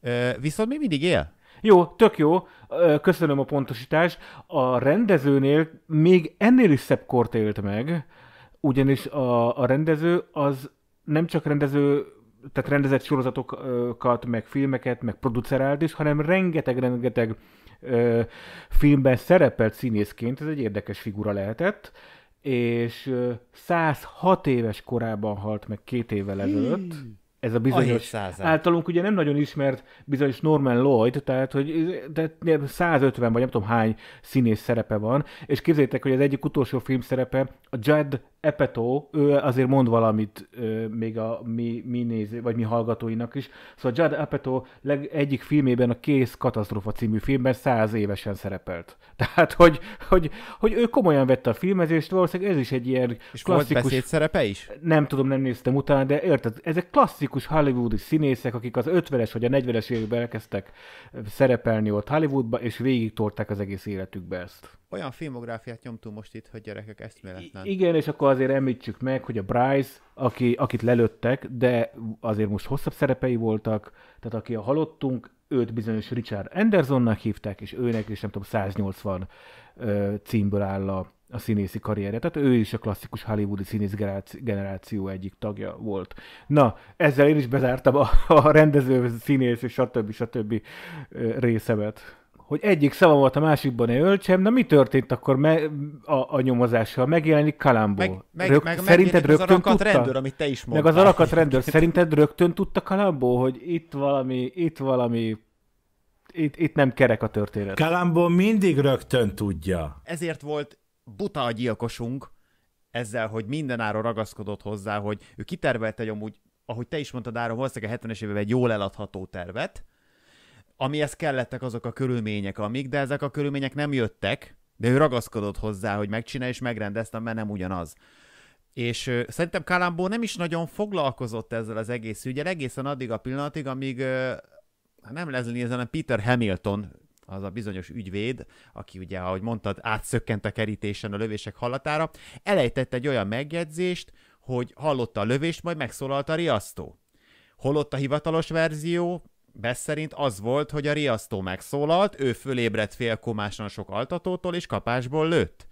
ö, viszont még mindig él. Jó, tök jó, köszönöm a pontosítást. A rendezőnél még ennél is szebb kort élt meg, ugyanis a, a rendező az nem csak rendező tehát rendezett sorozatokat, meg filmeket, meg producerált is, hanem rengeteg-rengeteg filmben szerepelt színészként, ez egy érdekes figura lehetett, és 106 éves korában halt meg két évvel ezelőtt. Hmm ez a bizonyos, a általunk ugye nem nagyon ismert bizonyos Norman Lloyd, tehát hogy de 150 vagy nem tudom hány színész szerepe van, és képzeljétek, hogy az egyik utolsó film szerepe a Judd Epeto, ő azért mond valamit ö, még a mi, mi néző, vagy mi hallgatóinak is. Szóval Judd Epeto leg, egyik filmében, a Kész Katasztrófa című filmben száz évesen szerepelt. (laughs) Tehát, hogy, hogy, hogy ő komolyan vette a filmezést, valószínűleg ez is egy ilyen És klasszikus... És szerepe is? Nem tudom, nem néztem utána, de érted, ezek klasszikus hollywoodi színészek, akik az 50-es vagy a 40-es években elkezdtek szerepelni ott Hollywoodba, és végig torták az egész életükbe ezt olyan filmográfiát nyomtunk most itt, hogy gyerekek ezt eszméletlen. Igen, és akkor azért említsük meg, hogy a Bryce, aki, akit lelőttek, de azért most hosszabb szerepei voltak, tehát aki a halottunk, őt bizonyos Richard Andersonnak hívták, és őnek is nem tudom, 180 ö, címből áll a, a színészi karrierje. Tehát ő is a klasszikus hollywoodi színész generáció egyik tagja volt. Na, ezzel én is bezártam a, a rendező, színész és stb. stb. részemet hogy egyik szavamat a másikban egy ölcsem, na mi történt akkor me- a, a nyomozással? Megjelenik Kalambó. Meg, meg, Rög- meg, szerinted rögtön az tudta? rendőr, amit te is mondtál. Meg az a rendőr. Szerinted rögtön tudta Kalambó, hogy itt valami, itt valami itt, itt nem kerek a történet. Kalambó mindig rögtön tudja. Ezért volt buta a gyilkosunk, ezzel, hogy mindenáron ragaszkodott hozzá, hogy ő kitervelte egy amúgy, ahogy te is mondtad, Áron, valószínűleg a 70-es években egy jól eladható tervet, amihez kellettek azok a körülmények, amik, de ezek a körülmények nem jöttek, de ő ragaszkodott hozzá, hogy megcsinál és megrendezte, mert nem ugyanaz. És ö, szerintem Kalambó nem is nagyon foglalkozott ezzel az egész ügyel, egészen addig a pillanatig, amíg ö, hát nem Leslie ezen a Peter Hamilton az a bizonyos ügyvéd, aki ugye, ahogy mondtad, átszökkent a kerítésen a lövések hallatára, elejtett egy olyan megjegyzést, hogy hallotta a lövést, majd megszólalt a riasztó. Holott a hivatalos verzió Bess szerint az volt, hogy a riasztó megszólalt, ő fölébredt félkomásan sok altatótól, és kapásból lőtt.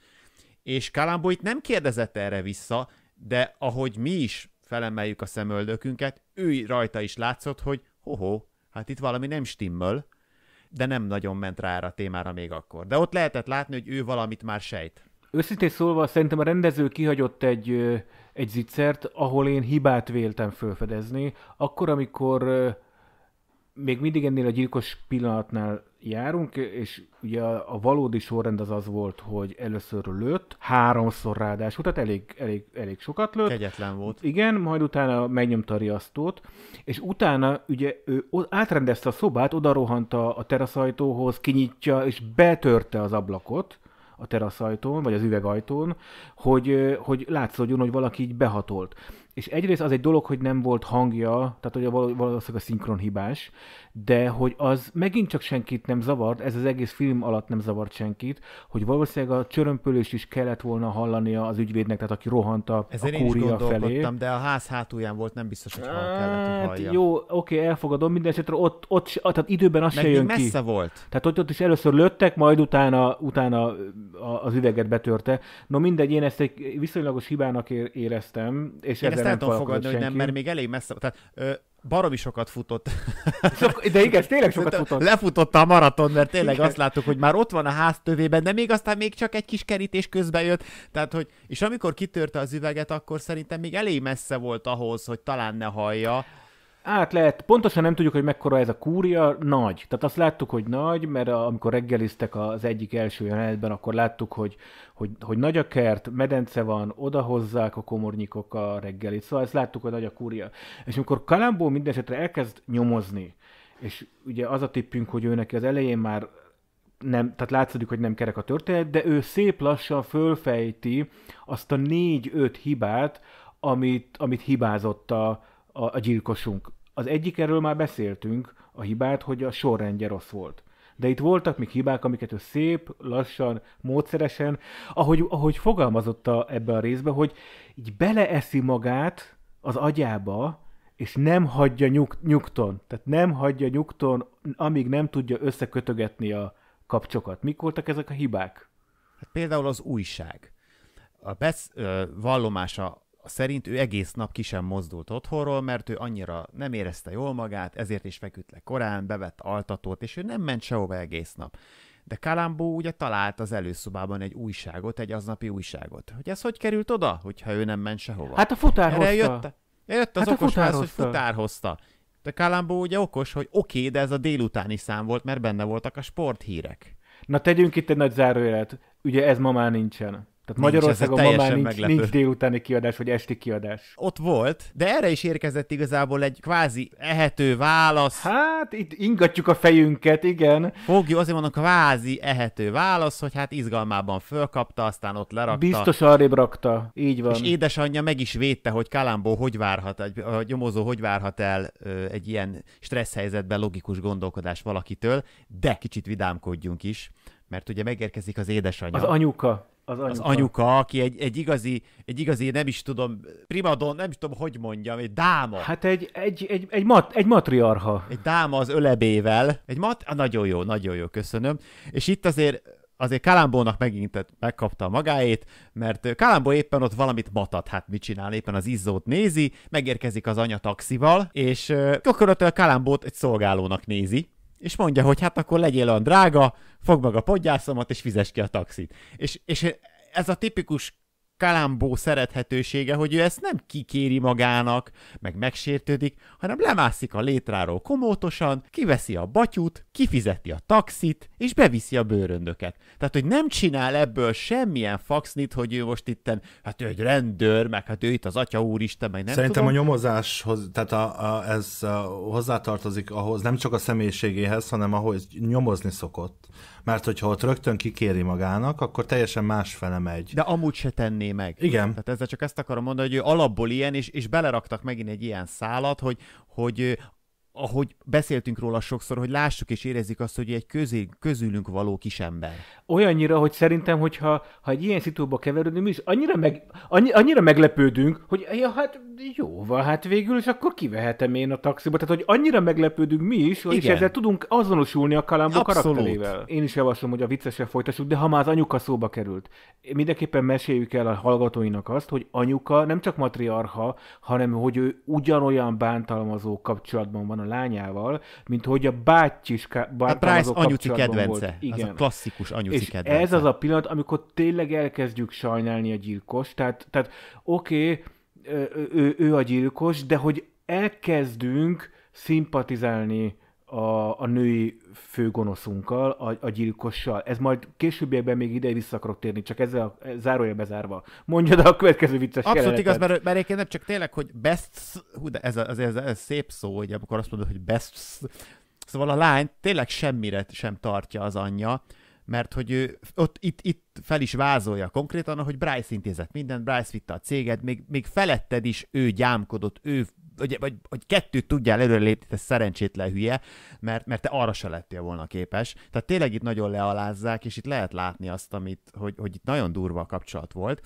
És Kalamboit nem kérdezett erre vissza, de ahogy mi is felemeljük a szemöldökünket, ő rajta is látszott, hogy hoho, hát itt valami nem stimmel, de nem nagyon ment rá erre a témára még akkor. De ott lehetett látni, hogy ő valamit már sejt. Őszintén szólva szerintem a rendező kihagyott egy, egy zicsert, ahol én hibát véltem felfedezni, akkor, amikor még mindig ennél a gyilkos pillanatnál járunk, és ugye a, a valódi sorrend az az volt, hogy először lőtt, háromszor ráadásul, tehát elég, elég, elég sokat lőtt. Kegyetlen volt. Igen, majd utána megnyomta a riasztót, és utána ugye ő átrendezte a szobát, odarohant a, a teraszajtóhoz, kinyitja, és betörte az ablakot a teraszajtón, vagy az üvegajtón, hogy, hogy látszódjon, hogy valaki így behatolt és egyrészt az egy dolog, hogy nem volt hangja, tehát hogy valószínűleg a szinkron hibás, de hogy az megint csak senkit nem zavart, ez az egész film alatt nem zavart senkit, hogy valószínűleg a csörömpölés is kellett volna hallania az ügyvédnek, tehát aki rohant a, Ezen a kúria felé. de a ház hátulján volt, nem biztos, hogy hall kellett, hogy hát Jó, oké, elfogadom, minden esetre ott, ott, ott tehát időben az Meg se jön messze ki. messze volt. Tehát ott, ott is először lőttek, majd utána, utána az üveget betörte. No mindegy, én ezt egy viszonylagos hibának éreztem, és én ezt nem tudom fogadni, senki. hogy nem, mert még elég messze, tehát ö, baromi sokat futott. Sok, de igen, tényleg sokat futott. Lefutotta a maraton, mert tényleg igen. azt láttuk, hogy már ott van a ház tövében, de még aztán még csak egy kis kerítés közbe jött. Tehát, hogy, és amikor kitörte az üveget, akkor szerintem még elég messze volt ahhoz, hogy talán ne hallja. Át lehet, pontosan nem tudjuk, hogy mekkora ez a kúria, nagy. Tehát azt láttuk, hogy nagy, mert amikor reggeliztek az egyik első jelenetben, akkor láttuk, hogy, hogy, hogy nagy a kert, medence van, odahozzák a komornyikok a reggelit. Szóval ezt láttuk, hogy nagy a kúria. És amikor Kalambó minden esetre elkezd nyomozni, és ugye az a tippünk, hogy ő neki az elején már nem, tehát látszódik, hogy nem kerek a történet, de ő szép lassan fölfejti azt a négy-öt hibát, amit, amit hibázott a, a, a gyilkosunk. Az egyik erről már beszéltünk, a hibát, hogy a sorrendje rossz volt. De itt voltak még hibák, amiket ő szép, lassan, módszeresen, ahogy, ahogy fogalmazott a, ebbe a részbe, hogy így beleeszi magát az agyába, és nem hagyja nyug, nyugton. Tehát nem hagyja nyugton, amíg nem tudja összekötögetni a kapcsokat. Mik voltak ezek a hibák? Hát például az újság. A besz, ö, vallomása szerint ő egész nap ki sem mozdult otthonról, mert ő annyira nem érezte jól magát, ezért is feküdt le korán, bevett altatót, és ő nem ment sehova egész nap. De Kalambó ugye talált az előszobában egy újságot, egy aznapi újságot. Hogy ez hogy került oda, hogyha ő nem ment sehova? Hát a futár Erre hozta. Jött, jött az hát okos válasz, hogy futár hozta. De Kalambó ugye okos, hogy oké, okay, de ez a délutáni szám volt, mert benne voltak a sporthírek. Na tegyünk itt egy nagy zárójelet. Ugye ez ma már nincsen. Tehát nincs, Magyarországon ma már nincs, nincs délutáni kiadás, vagy esti kiadás. Ott volt, de erre is érkezett igazából egy kvázi ehető válasz. Hát, itt ingatjuk a fejünket, igen. Fogjuk, azért mondom, kvázi ehető válasz, hogy hát izgalmában fölkapta, aztán ott lerakta. Biztos arrébb rakta, így van. És édesanyja meg is védte, hogy Kalambó hogy várhat, a gyomozó hogy várhat el egy ilyen stressz helyzetben logikus gondolkodás valakitől, de kicsit vidámkodjunk is, mert ugye megérkezik az édesanyja. Az anyuka az anyuka, az anyuka aki egy, egy, igazi, egy igazi, nem is tudom, primadon, nem is tudom, hogy mondjam, egy dáma. Hát egy, egy, egy, egy, mat, egy matriarha. Egy dáma az ölebével. Egy mat, ah, nagyon jó, nagyon jó, köszönöm. És itt azért azért Kalambónak megint megkapta a magáét, mert Kalambó éppen ott valamit matat, hát mit csinál, éppen az izzót nézi, megérkezik az anya taxival, és gyakorlatilag Kalambót egy szolgálónak nézi, és mondja, hogy hát akkor legyél olyan drága, fogd meg a podgyászomat, és fizes ki a taxit. És, és ez a tipikus kalambó szerethetősége, hogy ő ezt nem kikéri magának, meg megsértődik, hanem lemászik a létráról komótosan, kiveszi a batyút, kifizeti a taxit, és beviszi a bőröndöket. Tehát, hogy nem csinál ebből semmilyen faxnit, hogy ő most itten, hát ő egy rendőr, meg hát ő itt az atya úristen, meg nem Szerintem tudom. a nyomozáshoz, tehát a, a, ez a, hozzátartozik ahhoz, nem csak a személyiségéhez, hanem ahhoz nyomozni szokott mert hogyha ott rögtön kikéri magának, akkor teljesen fele megy. De amúgy se tenné meg. Igen. Tehát ezzel csak ezt akarom mondani, hogy ő alapból ilyen, és, és beleraktak megint egy ilyen szálat, hogy, hogy ahogy beszéltünk róla sokszor, hogy lássuk és érezzük azt, hogy egy közé, közülünk való kisember. Olyannyira, hogy szerintem, hogyha ha egy ilyen szitúba keveredünk, mi is annyira, meg, annyi, annyira meglepődünk, hogy ja, hát jó van, hát végül is akkor kivehetem én a taxiba. Tehát, hogy annyira meglepődünk mi is, hogy Igen. ezzel tudunk azonosulni a kalambó karakterével. Én is javaslom, hogy a viccesre folytassuk, de ha már az anyuka szóba került, mindenképpen meséljük el a hallgatóinak azt, hogy anyuka nem csak matriarha, hanem hogy ő ugyanolyan bántalmazó kapcsolatban van a lányával, mint hogy a bátyis A Price anyuci kedvence. Volt. Igen. Az a klasszikus anyuci és kedvence. ez az a pillanat, amikor tényleg elkezdjük sajnálni a gyilkos, tehát, tehát oké, okay, ő, ő, ő a gyilkos, de hogy elkezdünk szimpatizálni a, a női főgonoszunkkal, a, a gyilkossal. Ez majd későbbiekben még ide vissza akarok térni, csak ezzel a zárója bezárva. Mondja a következő vicces Abszolút kelletet. igaz, mert, mert én nem csak tényleg, hogy best, hú, de ez, ez, ez, ez szép szó, hogy amikor azt mondod, hogy best, szóval a lány tényleg semmire sem tartja az anyja, mert hogy ő ott itt, itt fel is vázolja konkrétan, hogy Bryce intézett mindent, Bryce vitte a céged, még, még feletted is ő gyámkodott, ő vagy, vagy, vagy kettőt tudjál lépni, te szerencsétlen hülye, mert, mert te arra se lettél volna képes. Tehát tényleg itt nagyon lealázzák, és itt lehet látni azt, amit, hogy, hogy itt nagyon durva a kapcsolat volt.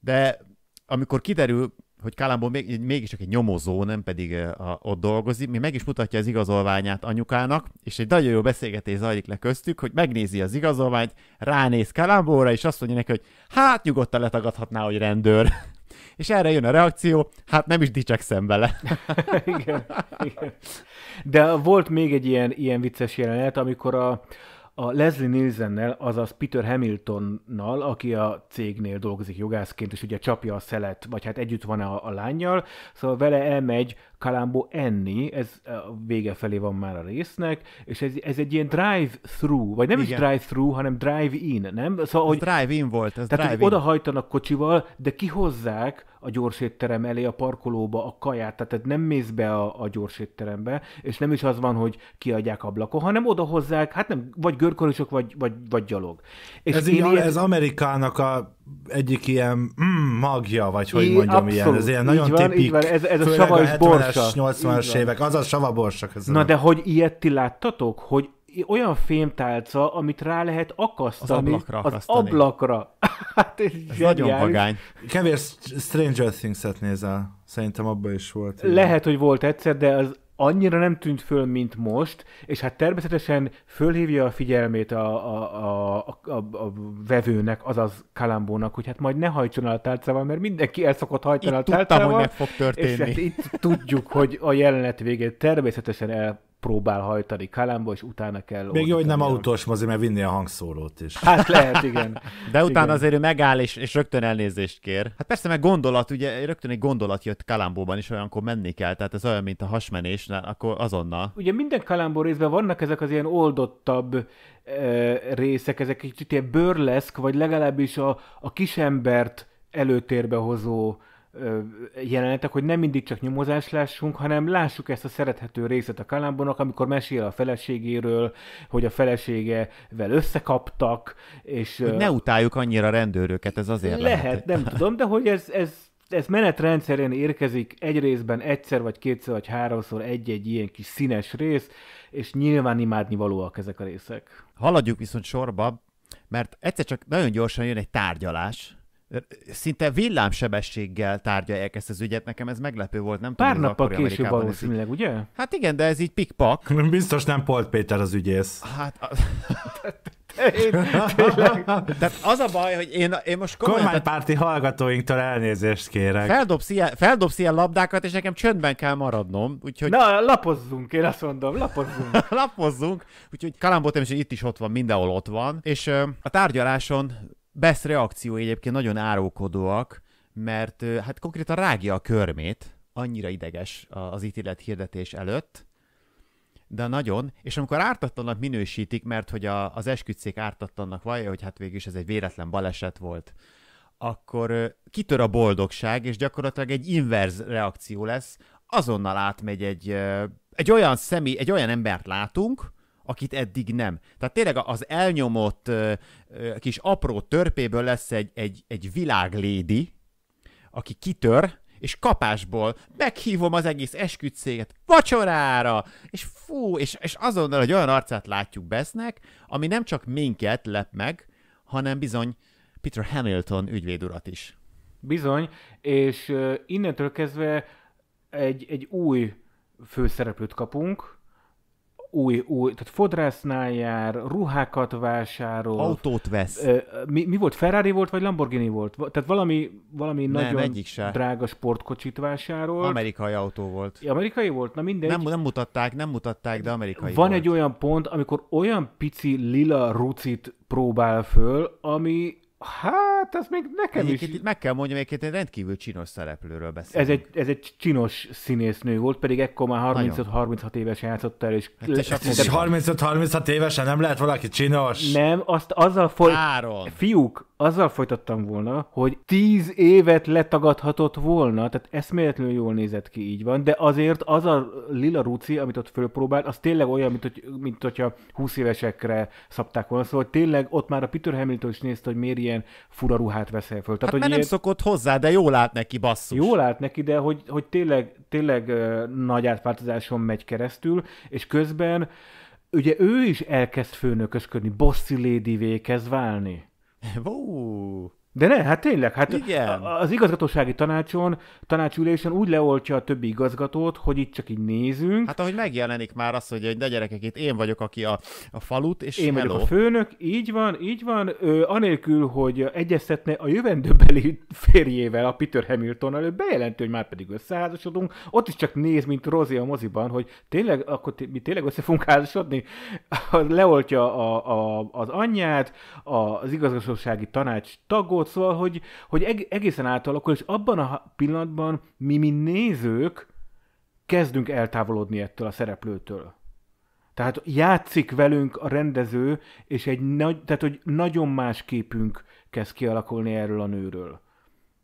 De amikor kiderül, hogy Kálámból még, mégiscsak egy nyomozó, nem pedig a, ott dolgozik, mi meg is mutatja az igazolványát anyukának, és egy nagyon jó beszélgetés zajlik le köztük, hogy megnézi az igazolványt, ránéz Kálámbóra, és azt mondja neki, hogy hát nyugodtan letagadhatná, hogy rendőr és erre jön a reakció, hát nem is dicsekszem vele. (laughs) igen, igen. De volt még egy ilyen, ilyen vicces jelenet, amikor a, a Leslie Nielsennel, azaz Peter Hamiltonnal, aki a cégnél dolgozik jogászként, és ugye csapja a szelet, vagy hát együtt van a, a lányjal, szóval vele elmegy Kalambó enni, ez a vége felé van már a résznek, és ez, ez egy ilyen drive-through, vagy nem Igen. is drive-through, hanem drive-in, nem? Szóval, hogy, drive-in volt, ez tehát, drive-in. oda hajtanak kocsival, de kihozzák a gyorsétterem elé a parkolóba a kaját, tehát nem mész be a, a gyorsétterembe, és nem is az van, hogy kiadják ablakon, hanem odahozzák, hát nem, vagy görkorosok, vagy, vagy, vagy gyalog. És ez, így, ilyet... ez Amerikának a egyik ilyen mm, magja, vagy hogy mondjam, abszolút, ilyen. Ez ilyen nagyon van, tipik. Van, ez, ez a savas borsa. 80-as évek, az a savaborsak. ez Na de hogy ilyet ti láttatok, hogy olyan fémtálca, amit rá lehet akasztani. Az ablakra Az akasztani. ablakra. (laughs) hát ez, ez nagyon vagány. Kevés Stranger Things-et nézel. Szerintem abban is volt. Ilyen. Lehet, hogy volt egyszer, de az annyira nem tűnt föl, mint most, és hát természetesen fölhívja a figyelmét a, a, a, a, a vevőnek, azaz Kalambónak, hogy hát majd ne hajtson el a tálcával, mert mindenki el szokott hajtani itt a tálcával. Tudtam, hogy meg fog történni. És hát itt tudjuk, hogy a jelenet végén természetesen el próbál hajtani Kalamba, és utána kell... Még jó, hogy nem autós mozi, mert vinni a hangszólót is. Hát lehet, igen. (laughs) De utána igen. azért ő megáll, és, és rögtön elnézést kér. Hát persze, meg gondolat, ugye rögtön egy gondolat jött Kalambóban, is, olyankor menni kell, tehát ez olyan, mint a hasmenés, na, akkor azonnal. Ugye minden Kalambó részben vannak ezek az ilyen oldottabb e, részek, ezek egy kicsit ilyen bőrleszk, vagy legalábbis a, a kisembert előtérbe hozó jelenetek, hogy nem mindig csak nyomozás lássunk, hanem lássuk ezt a szerethető részét a kalámbónak, amikor mesél a feleségéről, hogy a feleségevel összekaptak, és... Hogy ne utáljuk annyira rendőröket, ez azért lehet. Lehet, nem tudom, de hogy ez, ez ez menetrendszerén érkezik egy részben egyszer, vagy kétszer, vagy háromszor egy-egy ilyen kis színes rész, és nyilván imádni valóak ezek a részek. Haladjuk viszont sorba, mert egyszer csak nagyon gyorsan jön egy tárgyalás, szinte villámsebességgel tárgyalják ezt az ügyet, nekem ez meglepő volt, nem Pár tudom. Pár nappal később valószínűleg, ugye? Hát igen, de ez így pikpak. (laughs) Biztos nem Polt Péter az ügyész. Hát... A... Én, (laughs) Tehát az a baj, hogy én, én most komolyan... Kormánypárti hallgatóinktól elnézést kérek. Feldobsz ilyen, feldobsz ilyen labdákat, és nekem csöndben kell maradnom, úgyhogy... Na, lapozzunk, én azt mondom, lapozzunk. (laughs) lapozzunk, úgyhogy Kalambó is itt is ott van, mindenhol ott van, és a tárgyaláson Best reakció egyébként nagyon árókodóak, mert hát konkrétan rágja a körmét, annyira ideges az ítélet hirdetés előtt, de nagyon, és amikor ártatlanak minősítik, mert hogy a, az esküdszék ártatlannak vallja, hogy hát végülis ez egy véletlen baleset volt, akkor kitör a boldogság, és gyakorlatilag egy inverz reakció lesz, azonnal átmegy egy, egy olyan személy, egy olyan embert látunk, akit eddig nem. Tehát tényleg az elnyomott kis apró törpéből lesz egy, egy, egy világlédi, aki kitör, és kapásból meghívom az egész esküdtséget vacsorára, és fú, és, és azonnal egy olyan arcát látjuk Besznek, ami nem csak minket lep meg, hanem bizony Peter Hamilton ügyvédurat is. Bizony, és innentől kezdve egy, egy új főszereplőt kapunk, új, új, tehát fodrásznál jár, ruhákat vásárol. Autót vesz. Ö, mi, mi volt, Ferrari volt, vagy Lamborghini volt? Tehát valami, valami nem, nagyon egyik se. drága sportkocsit vásárol. Amerikai autó volt. Amerikai volt? Na mindegy. Nem, nem mutatták, nem mutatták, de amerikai Van volt. egy olyan pont, amikor olyan pici lila rucit próbál föl, ami, hát Hát ez még nekem egyébként is. Meg kell mondjam, egyébként egy rendkívül csinos szereplőről beszélünk. Ez egy, ez egy csinos színésznő volt, pedig ekkor már 35-36 évesen játszott el, és... Hát 35-36 évesen nem lehet valaki csinos? Nem, azt azzal foly... Áron. Fiúk, azzal folytattam volna, hogy 10 évet letagadhatott volna, tehát eszméletlenül jól nézett ki, így van, de azért az a lila ruci, amit ott fölpróbált, az tényleg olyan, mint, hogy, mint hogyha 20 évesekre szabták volna, szóval tényleg ott már a Peter Hamilton is nézte, hogy miért ilyen fur fura ruhát veszel föl. Tehát, hát hogy mert ilyen... nem szokott hozzá, de jól lát neki basszus. Jól lát neki, de hogy, hogy tényleg, tényleg nagy átváltozáson megy keresztül, és közben ugye ő is elkezd főnökösködni, bosszi lédivé kezd válni. Wow. De ne, hát tényleg, hát Igen. az igazgatósági tanácson, tanácsülésen úgy leoltja a többi igazgatót, hogy itt csak így nézünk. Hát ahogy megjelenik már az, hogy, hogy de gyerekek, itt én vagyok, aki a, a falut, és Én hello. vagyok a főnök, így van, így van, ö, anélkül, hogy egyeztetne a jövendőbeli férjével, a Peter Hamiltonnal, ő bejelenti, hogy már pedig összeházasodunk, ott is csak néz, mint Rozi a moziban, hogy tényleg, akkor t- mi tényleg össze fogunk házasodni? (laughs) leoltja a, a, az anyját, az igazgatósági tanács tagot, dolgot, szóval, hogy, hogy egészen átalakul, és abban a pillanatban mi, mi nézők kezdünk eltávolodni ettől a szereplőtől. Tehát játszik velünk a rendező, és egy nagy, tehát, hogy nagyon más képünk kezd kialakulni erről a nőről.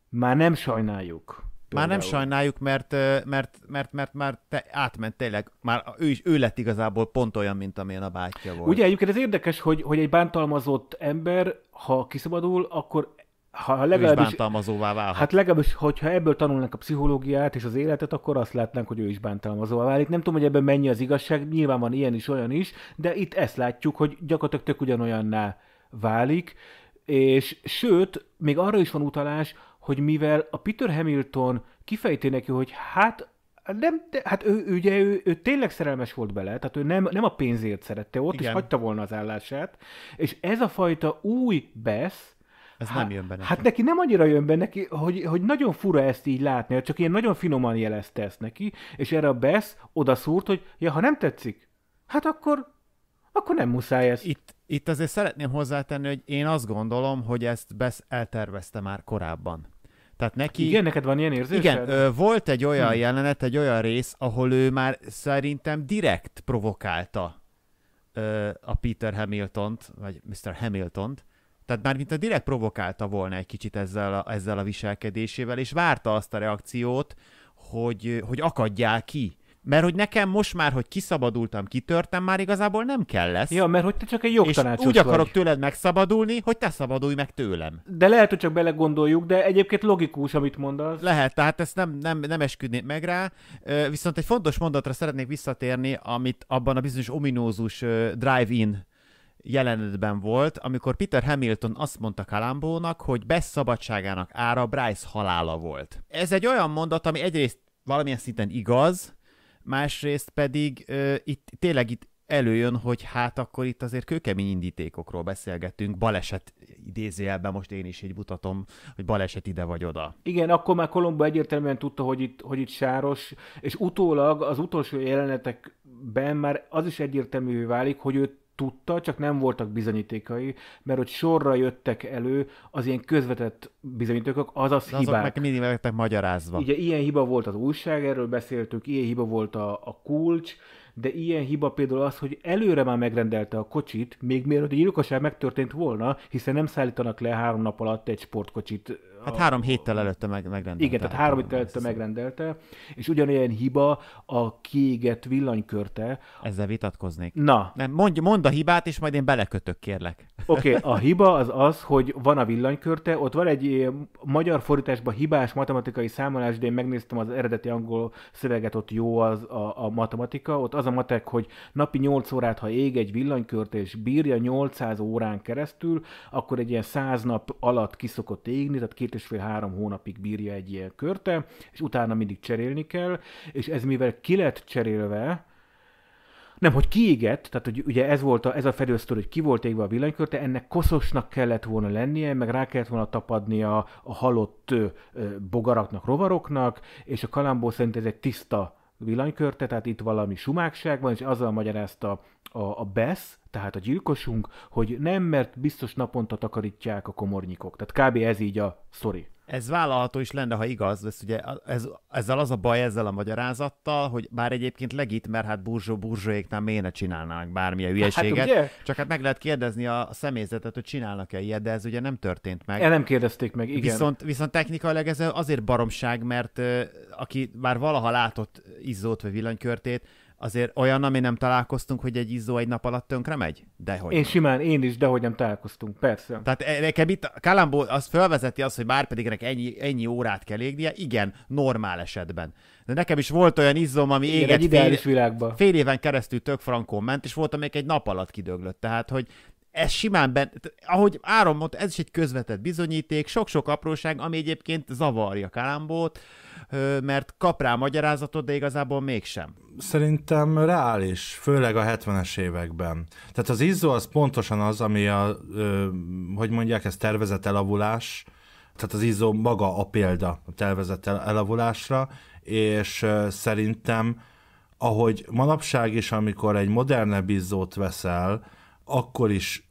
Már nem sajnáljuk. Például. Már nem sajnáljuk, mert, mert, mert, mert már te átment tényleg, már ő is ő lett igazából pont olyan, mint amilyen a bátyja volt. Ugye egyébként ez érdekes, hogy, hogy egy bántalmazott ember, ha kiszabadul, akkor ha legalábbis, ő is bántalmazóvá válhat. Hát legalábbis, hogyha ebből tanulnak a pszichológiát és az életet, akkor azt látnánk, hogy ő is bántalmazóvá válik. Nem tudom, hogy ebben mennyi az igazság, nyilván van ilyen is, olyan is, de itt ezt látjuk, hogy gyakorlatilag tök ugyanolyanná válik, és sőt, még arra is van utalás, hogy mivel a Peter Hamilton kifejti neki, hogy hát nem, de, hát ő, ugye ő, ő tényleg szerelmes volt bele, tehát ő nem, nem a pénzért szerette, ott Igen. és hagyta volna az állását, és ez a fajta új besz, ez hát, nem jön be neki. Hát neki nem annyira jön be neki, hogy, hogy nagyon fura ezt így látni, csak ilyen nagyon finoman jelezte ezt neki, és erre a Bess odaszúrt, hogy ja, ha nem tetszik, hát akkor, akkor nem muszáj ez. Itt, itt azért szeretném hozzátenni, hogy én azt gondolom, hogy ezt Bess eltervezte már korábban. Tehát neki... Igen, neked van ilyen érzésed? Igen, ö, volt egy olyan hmm. jelenet, egy olyan rész, ahol ő már szerintem direkt provokálta ö, a Peter Hamilton-t vagy Mr. Hamilton-t. Tehát mint a direkt provokálta volna egy kicsit ezzel a, ezzel a viselkedésével, és várta azt a reakciót, hogy, hogy akadjál ki. Mert hogy nekem most már, hogy kiszabadultam, kitörtem, már igazából nem kell lesz. Ja, mert hogy te csak egy jogtanácsos úgy akarok vagy. tőled megszabadulni, hogy te szabadulj meg tőlem. De lehet, hogy csak belegondoljuk, de egyébként logikus, amit mondasz. Lehet, tehát ezt nem, nem, nem esküdnék meg rá. Viszont egy fontos mondatra szeretnék visszatérni, amit abban a bizonyos ominózus drive-in jelenetben volt, amikor Peter Hamilton azt mondta Kalambónak, hogy Bess szabadságának ára Bryce halála volt. Ez egy olyan mondat, ami egyrészt valamilyen szinten igaz, másrészt pedig ö, itt tényleg itt előjön, hogy hát akkor itt azért kőkemény indítékokról beszélgetünk, baleset idézőjelben most én is így mutatom, hogy baleset ide vagy oda. Igen, akkor már Kolomba egyértelműen tudta, hogy itt, hogy itt sáros, és utólag az utolsó jelenetekben már az is egyértelművé válik, hogy őt tudta, csak nem voltak bizonyítékai, mert hogy sorra jöttek elő az ilyen közvetett bizonyítékok, azaz De hibák. Azok meg mindig magyarázva. Ugye ilyen hiba volt az újság, erről beszéltük, ilyen hiba volt a, a kulcs, de ilyen hiba például az, hogy előre már megrendelte a kocsit, még mielőtt a gyilkosság megtörtént volna, hiszen nem szállítanak le három nap alatt egy sportkocsit Hát három héttel előtte meg, megrendelte. Igen, tehát három héttel előtte megrendelte, és ugyanilyen hiba a kiégett villanykörte. Ezzel vitatkoznék. Na. Nem, mondj, mondd a hibát, és majd én belekötök, kérlek. Oké, okay, a hiba az az, hogy van a villanykörte, ott van egy magyar fordításban hibás matematikai számolás, de én megnéztem az eredeti angol szöveget, ott jó az a, a matematika, ott az a matek, hogy napi 8 órát, ha ég egy villanykörte, és bírja 800 órán keresztül, akkor egy ilyen 100 nap alatt kiszokott égni, tehát két és fél három hónapig bírja egy ilyen körte, és utána mindig cserélni kell, és ez mivel ki lett cserélve, nem, hogy kiégett, tehát hogy ugye ez volt a, ez a fedősztor, hogy ki volt égve a villanykörte, ennek koszosnak kellett volna lennie, meg rá kellett volna tapadnia a halott ö, bogaraknak, rovaroknak, és a kalambó szerint ez egy tiszta villanykörte, tehát itt valami sumákság van, és azzal magyarázta a, a BESZ, tehát a gyilkosunk, hogy nem, mert biztos naponta takarítják a komornyikok. Tehát kb. ez így a sztori. Ez vállalható is lenne, ha igaz, lesz ugye ez, ezzel az a baj ezzel a magyarázattal, hogy bár egyébként legit, mert hát burzsó burzsóéknál miért ne csinálnának bármilyen hát hülyeséget, hát, ugye? csak hát meg lehet kérdezni a személyzetet, hogy csinálnak-e ilyet, de ez ugye nem történt meg. El nem kérdezték meg, igen. Viszont, viszont technikailag ez azért baromság, mert aki már valaha látott izzót vagy villanykörtét, azért olyan, ami nem találkoztunk, hogy egy izzó egy nap alatt tönkre megy? Dehogy. Én simán, én is, dehogy nem találkoztunk, persze. Tehát e, nekem itt Kalambó azt felvezeti azt, hogy már pedig ennek ennyi, ennyi órát kell égnie, igen, normál esetben. De nekem is volt olyan izzom, ami igen, éget egy fél, világba. fél éven keresztül tök frankon ment, és voltam még egy nap alatt kidöglött. Tehát, hogy ez simán benne, ahogy Áron mondta, ez is egy közvetett bizonyíték, sok-sok apróság, ami egyébként zavarja Kalambót, mert kap rá magyarázatot, de igazából mégsem. Szerintem reális, főleg a 70-es években. Tehát az izzó az pontosan az, ami a, hogy mondják, ez tervezett elavulás, tehát az izzó maga a példa a tervezett elavulásra, és szerintem ahogy manapság is, amikor egy modernebb izzót veszel, akkor is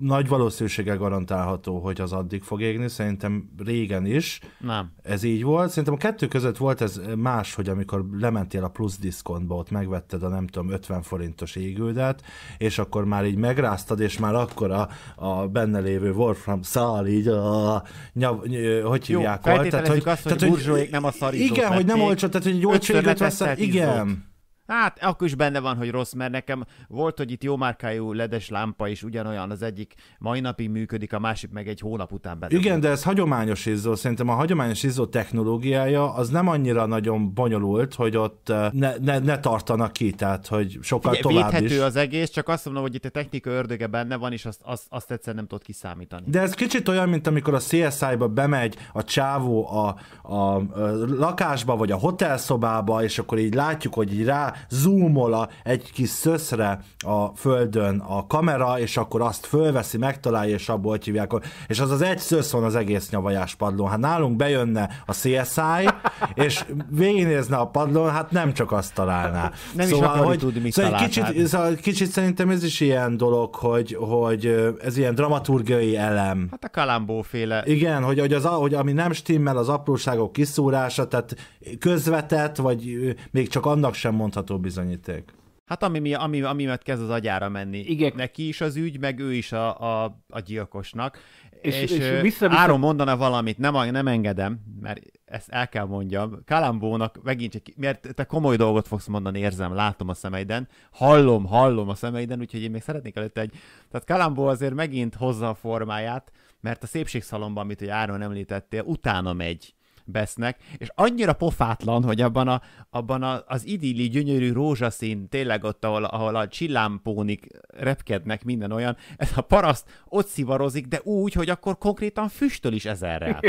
nagy valószínűséggel garantálható, hogy az addig fog égni, szerintem régen is. Nem. Ez így volt. Szerintem a kettő között volt ez más, hogy amikor lementél a plusz diszkontba, ott megvetted a nem tudom 50 forintos égődet, és akkor már így megráztad, és már akkor a, a benne lévő Wolfram szál így a nyav, hogy Jó, volt. Tehát, hogy, azt, tehát, hogy, nem a Igen, hogy nem olcsó, tehát hogy egy olcsó égőt veszel. Igen. Volt. Hát, akkor is benne van, hogy rossz, mert nekem volt, hogy itt jó márkájú ledes lámpa is ugyanolyan, az egyik mai napig működik, a másik meg egy hónap után benne. Igen, de ez hagyományos izzó. Szerintem a hagyományos izzó technológiája az nem annyira nagyon bonyolult, hogy ott eh, ne, ne, ne tartanak ki, tehát hogy sokkal Ugye, tovább is. az egész, csak azt mondom, hogy itt a technika ördöge benne van, és azt, azt, azt egyszer nem tudod kiszámítani. De ez kicsit olyan, mint amikor a CSI-ba bemegy a csávó a, a, a lakásba, vagy a hotelszobába, és akkor így látjuk, hogy így rá zoomol a, egy kis szöszre a földön a kamera, és akkor azt fölveszi, megtalálja, és abból hívják. És az az egy szösz van az egész nyavajás padlón. Hát nálunk bejönne a CSI, és végignézne a padlón, hát nem csak azt találná. Nem szóval, is hogy, tudni, mit szóval egy kicsit, szóval kicsit szerintem ez is ilyen dolog, hogy, hogy ez ilyen dramaturgiai elem. Hát a Kalambó féle. Igen, hogy, hogy, az, hogy ami nem stimmel, az apróságok kiszúrása, tehát közvetett, vagy még csak annak sem mondhat megbízható bizonyíték. Hát ami, ami, ami, ami miatt kezd az agyára menni. Igen. Neki is az ügy, meg ő is a, a, a gyilkosnak. És, és, és vissza, vissza... Áron mondana valamit, nem, nem engedem, mert ezt el kell mondjam. Kalambónak megint csak, mert te komoly dolgot fogsz mondani, érzem, látom a szemeiden, hallom, hallom a szemeiden, úgyhogy én még szeretnék előtte egy... Tehát Kalambó azért megint hozza a formáját, mert a szépségszalomban, amit ugye Áron említettél, utána megy besznek, és annyira pofátlan, hogy abban, a, abban a, az idilli, gyönyörű rózsaszín, tényleg ott, ahol, ahol a csillámpónik repkednek, minden olyan, ez a paraszt ott szivarozik, de úgy, hogy akkor konkrétan füstöl is ezerre.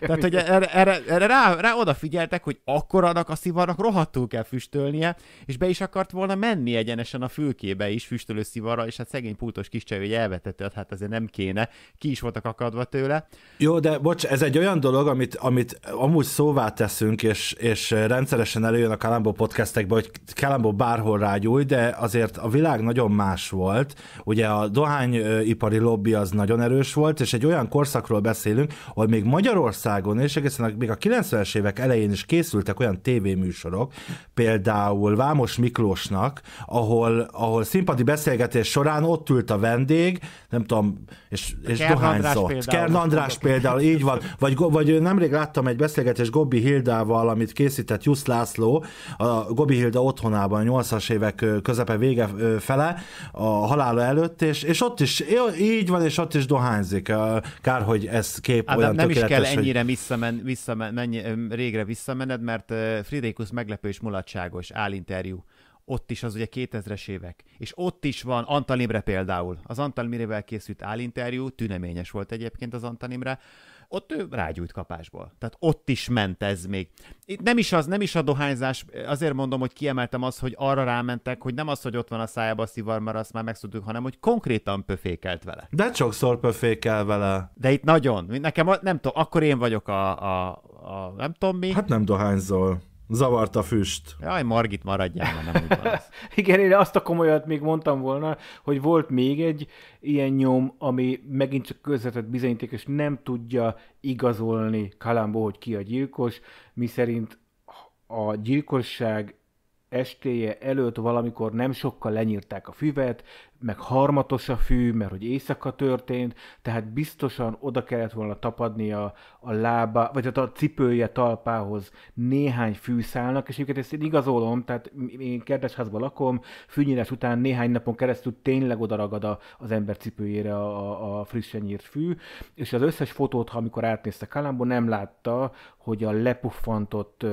Tehát, hogy erre, erre, erre rá, rá odafigyeltek, hogy akkor annak a szivarnak rohadtul kell füstölnie, és be is akart volna menni egyenesen a fülkébe is füstölő szivarra, és hát szegény pultos kis csaj, hogy elvetett, hát azért nem kéne, ki is voltak akadva tőle. Jó, de bocs, ez egy olyan dolog, amit, amit amúgy szóvá teszünk, és, és rendszeresen előjön a Kalambó podcastekbe, hogy Kalambó bárhol rágyúj, de azért a világ nagyon más volt. Ugye a dohányipari lobby az nagyon erős volt, és egy olyan korszakról beszélünk, hogy még Magyarországon, és egészen a, még a 90-es évek elején is készültek olyan tévéműsorok, például Vámos Miklósnak, ahol, ahol színpadi beszélgetés során ott ült a vendég, nem tudom, és, és Kern dohányzott. Kern András például, így van. Vagy, vagy nemrég láttam egy beszélgetést, beszélgetés Gobbi Hildával, amit készített Jusz László, a Gobbi Hilda otthonában 80-as évek közepe vége fele, a halála előtt, és, és ott is így van, és ott is dohányzik. Kár, hogy ez kép Ádám, hát olyan nem is kell hogy... ennyire visszamen, visszamen, mennyi, régre visszamened, mert Fridékusz meglepő és mulatságos állinterjú ott is az ugye 2000-es évek, és ott is van Antal Imre például. Az Antal készült állinterjú, tüneményes volt egyébként az Antal Imre, ott ő rágyújt kapásból. Tehát ott is ment ez még. Itt nem is az, nem is a dohányzás, azért mondom, hogy kiemeltem azt, hogy arra rámentek, hogy nem az, hogy ott van a szájába a szivar, mert azt már megszudtuk, hanem hogy konkrétan pöfékelt vele. De sokszor pöfékel vele. De itt nagyon. Nekem nem tudom, akkor én vagyok a, a, a nem tudom mi. Hát nem dohányzol. Zavart a füst. Jaj, Margit maradjál, mert nem úgy (laughs) Igen, én azt a komolyat még mondtam volna, hogy volt még egy ilyen nyom, ami megint csak közvetett bizonyíték, és nem tudja igazolni Kalambó, hogy ki a gyilkos, miszerint a gyilkosság estéje előtt valamikor nem sokkal lenyírták a füvet, meg harmatos a fű, mert hogy éjszaka történt, tehát biztosan oda kellett volna tapadni a, a lába, vagy hát a cipője talpához néhány fűszálnak, és egyébként ezt én igazolom, tehát én kertesházban lakom, fűnyírás után néhány napon keresztül tényleg odaragad a, az ember cipőjére a, a frissen nyírt fű, és az összes fotót, ha amikor átnézte Kalambó, nem látta, hogy a lepuffantott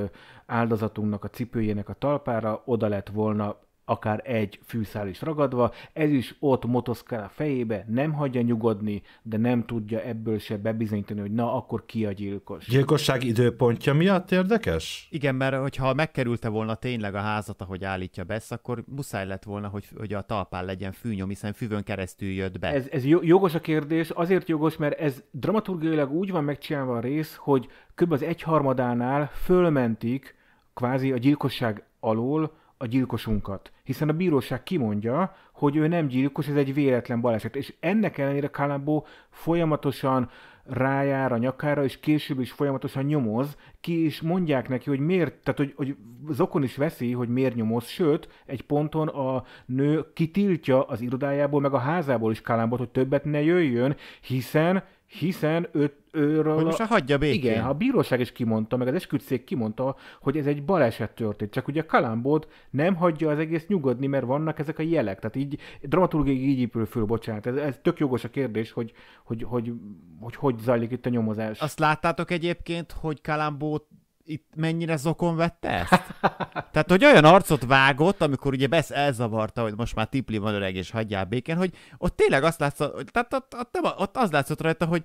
áldozatunknak a cipőjének a talpára oda lett volna akár egy fűszál is ragadva, ez is ott motoszkál a fejébe, nem hagyja nyugodni, de nem tudja ebből se bebizonyítani, hogy na, akkor ki a gyilkos. Gyilkosság időpontja miatt érdekes? Igen, mert hogyha megkerülte volna tényleg a házat, ahogy állítja Bess, akkor muszáj lett volna, hogy, hogy a talpán legyen fűnyom, hiszen fűvön keresztül jött be. Ez, ez jogos a kérdés, azért jogos, mert ez dramaturgiailag úgy van megcsinálva a rész, hogy kb. az egyharmadánál fölmentik kvázi a gyilkosság alól, a gyilkosunkat. Hiszen a bíróság kimondja, hogy ő nem gyilkos, ez egy véletlen baleset. És ennek ellenére Kalambó folyamatosan rájár a nyakára, és később is folyamatosan nyomoz, ki is mondják neki, hogy miért, tehát hogy, hogy zokon is veszi, hogy miért nyomoz, sőt, egy ponton a nő kitiltja az irodájából, meg a házából is Kalambot, hogy többet ne jöjjön, hiszen, hiszen őt őről... Hogy most a... hagyja békén. Igen, ha a bíróság is kimondta, meg az esküdszék kimondta, hogy ez egy baleset történt. Csak ugye a kalambót nem hagyja az egész nyugodni, mert vannak ezek a jelek. Tehát így dramaturgiai így épül föl, bocsánat. Ez, ez tök jogos a kérdés, hogy hogy, hogy, hogy, hogy zajlik itt a nyomozás. Azt láttátok egyébként, hogy kalambót itt mennyire zokon vette ezt? (laughs) Tehát, hogy olyan arcot vágott, amikor ugye Besz elzavarta, hogy most már tipli van öreg, és hagyjál békén, hogy ott tényleg azt látszott, tehát ott, ott, ott, ott az látszott rajta, hogy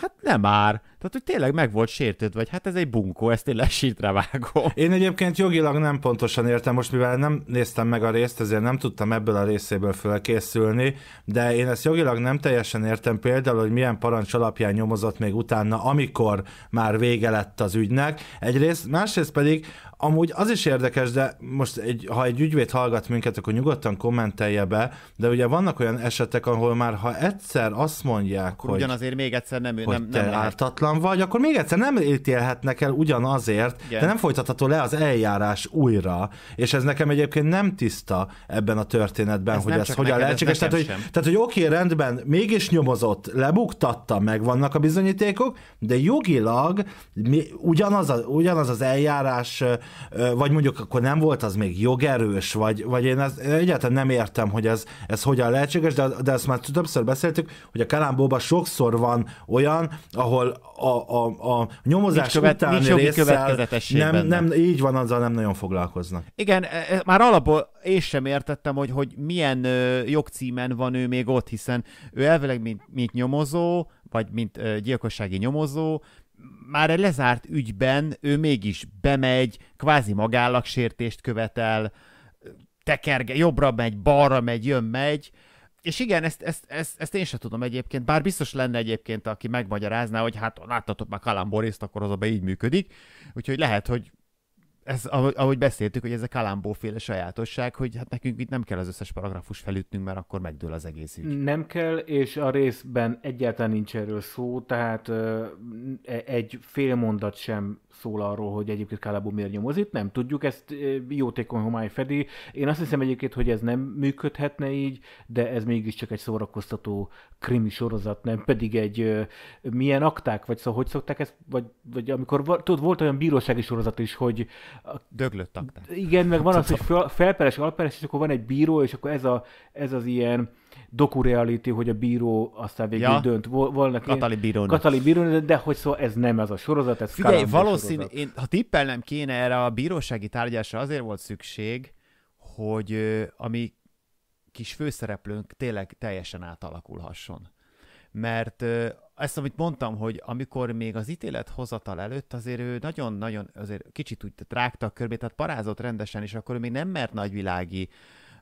Hát nem már. Tehát, hogy tényleg meg volt sértődve, vagy hát ez egy bunkó, ezt én lesítre vágom. Én egyébként jogilag nem pontosan értem, most mivel nem néztem meg a részt, ezért nem tudtam ebből a részéből fölkészülni, de én ezt jogilag nem teljesen értem például, hogy milyen parancs alapján nyomozott még utána, amikor már vége lett az ügynek. Egyrészt, másrészt pedig amúgy az is érdekes, de most egy, ha egy ügyvéd hallgat minket, akkor nyugodtan kommentelje be, de ugye vannak olyan esetek, ahol már ha egyszer azt mondják, akkor hogy ugyanazért még egyszer nem, hogy nem, nem te lehet. ártatlan, jogtalan vagy, akkor még egyszer nem ítélhetnek el ugyanazért, Igen. de nem folytatható le az eljárás újra. És ez nekem egyébként nem tiszta ebben a történetben, ez hogy ez hogyan lehetséges. Tehát, hogy, tehát, hogy oké, rendben, mégis nyomozott, lebuktatta, meg vannak a bizonyítékok, de jogilag mi, ugyanaz, a, ugyanaz az eljárás, vagy mondjuk akkor nem volt az még jogerős, vagy, vagy én ezt, egyáltalán nem értem, hogy ez, ez hogyan lehetséges, de, de ezt már többször beszéltük, hogy a Kalambóban sokszor van olyan, ahol a, a, a nyomozás nincs követ, utáni nincs részsel nem, nem, így van, azzal nem nagyon foglalkoznak. Igen, e, e, már alapból én sem értettem, hogy, hogy milyen jogcímen van ő még ott, hiszen ő elvileg mint, mint nyomozó, vagy mint gyilkossági nyomozó, már egy lezárt ügyben ő mégis bemegy, kvázi magállagsértést követel, tekerge, jobbra megy, balra megy, jön, megy, és igen, ezt, ezt, ezt, ezt én sem tudom egyébként, bár biztos lenne egyébként, aki megmagyarázná, hogy hát láttatok már Boriszt, akkor az be így működik, úgyhogy lehet, hogy ez, ahogy beszéltük, hogy ez a féle sajátosság, hogy hát nekünk itt nem kell az összes paragrafus felütnünk, mert akkor megdől az egész ügy. Nem kell, és a részben egyáltalán nincs erről szó, tehát e, egy fél mondat sem szól arról, hogy egyébként Kálábú miért nyomozik. nem tudjuk, ezt jótékony homály fedi. Én azt hiszem egyébként, hogy ez nem működhetne így, de ez mégiscsak egy szórakoztató krimi sorozat, nem pedig egy milyen akták, vagy szóval hogy szokták ezt, vagy, vagy amikor tudod, volt olyan bírósági sorozat is, hogy... A, Döglött akták. Igen, meg van az, hogy fel, felperes, alperes, és akkor van egy bíró, és akkor ez, a, ez az ilyen doku reality, hogy a bíró aztán végül ja. dönt. Vannak Katali bíró. Katali bíró, de hogy szó, szóval ez nem ez a sorozat, ez Figyelj, valószínű, sorozat. én, ha tippelnem kéne erre a bírósági tárgyásra, azért volt szükség, hogy ami kis főszereplőnk tényleg teljesen átalakulhasson. Mert ezt, amit mondtam, hogy amikor még az ítélet hozatal előtt, azért ő nagyon-nagyon, azért kicsit úgy rágta a körbét, tehát parázott rendesen, és akkor ő még nem mert nagyvilági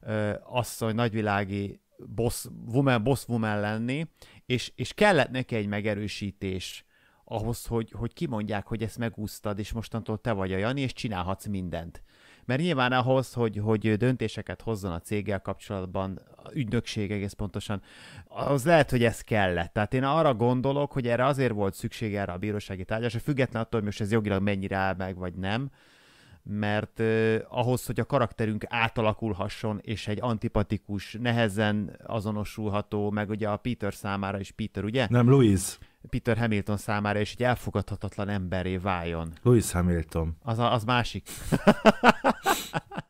ö, asszony, nagyvilági boss woman, boss woman lenni, és, és kellett neki egy megerősítés ahhoz, hogy, hogy kimondják, hogy ezt megúsztad, és mostantól te vagy a Jani, és csinálhatsz mindent. Mert nyilván ahhoz, hogy, hogy döntéseket hozzon a céggel kapcsolatban, a ügynökség egész pontosan, az lehet, hogy ez kellett. Tehát én arra gondolok, hogy erre azért volt szükség erre a bírósági tárgyalásra, független attól, hogy most ez jogilag mennyire áll meg, vagy nem, mert eh, ahhoz, hogy a karakterünk átalakulhasson, és egy antipatikus, nehezen azonosulható, meg ugye a Peter számára is Peter, ugye? Nem, Louis. Peter Hamilton számára is egy elfogadhatatlan emberé váljon. Louis Hamilton. Az, a, az másik. (laughs)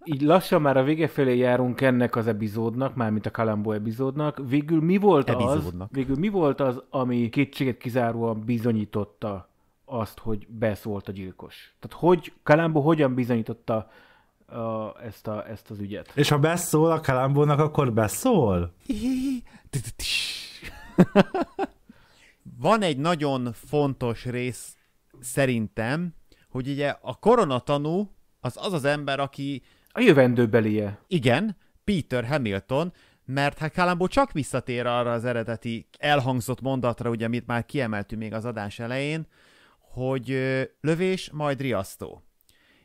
Így lassan már a vége felé járunk ennek az epizódnak, mármint a Kalambó epizódnak. Végül mi volt epizódnak. az, végül mi volt az, ami kétséget kizáróan bizonyította azt, hogy beszólt a gyilkos. Tehát hogy, Kalambó hogyan bizonyította a, ezt, a, ezt az ügyet. És ha beszól a kalambónak, akkor beszól? Van egy nagyon fontos rész szerintem, hogy ugye a koronatanú az az az ember, aki... A jövendőbelie. Igen, Peter Hamilton, mert hát Kalambó csak visszatér arra az eredeti elhangzott mondatra, ugye, amit már kiemeltünk még az adás elején, hogy lövés, majd riasztó.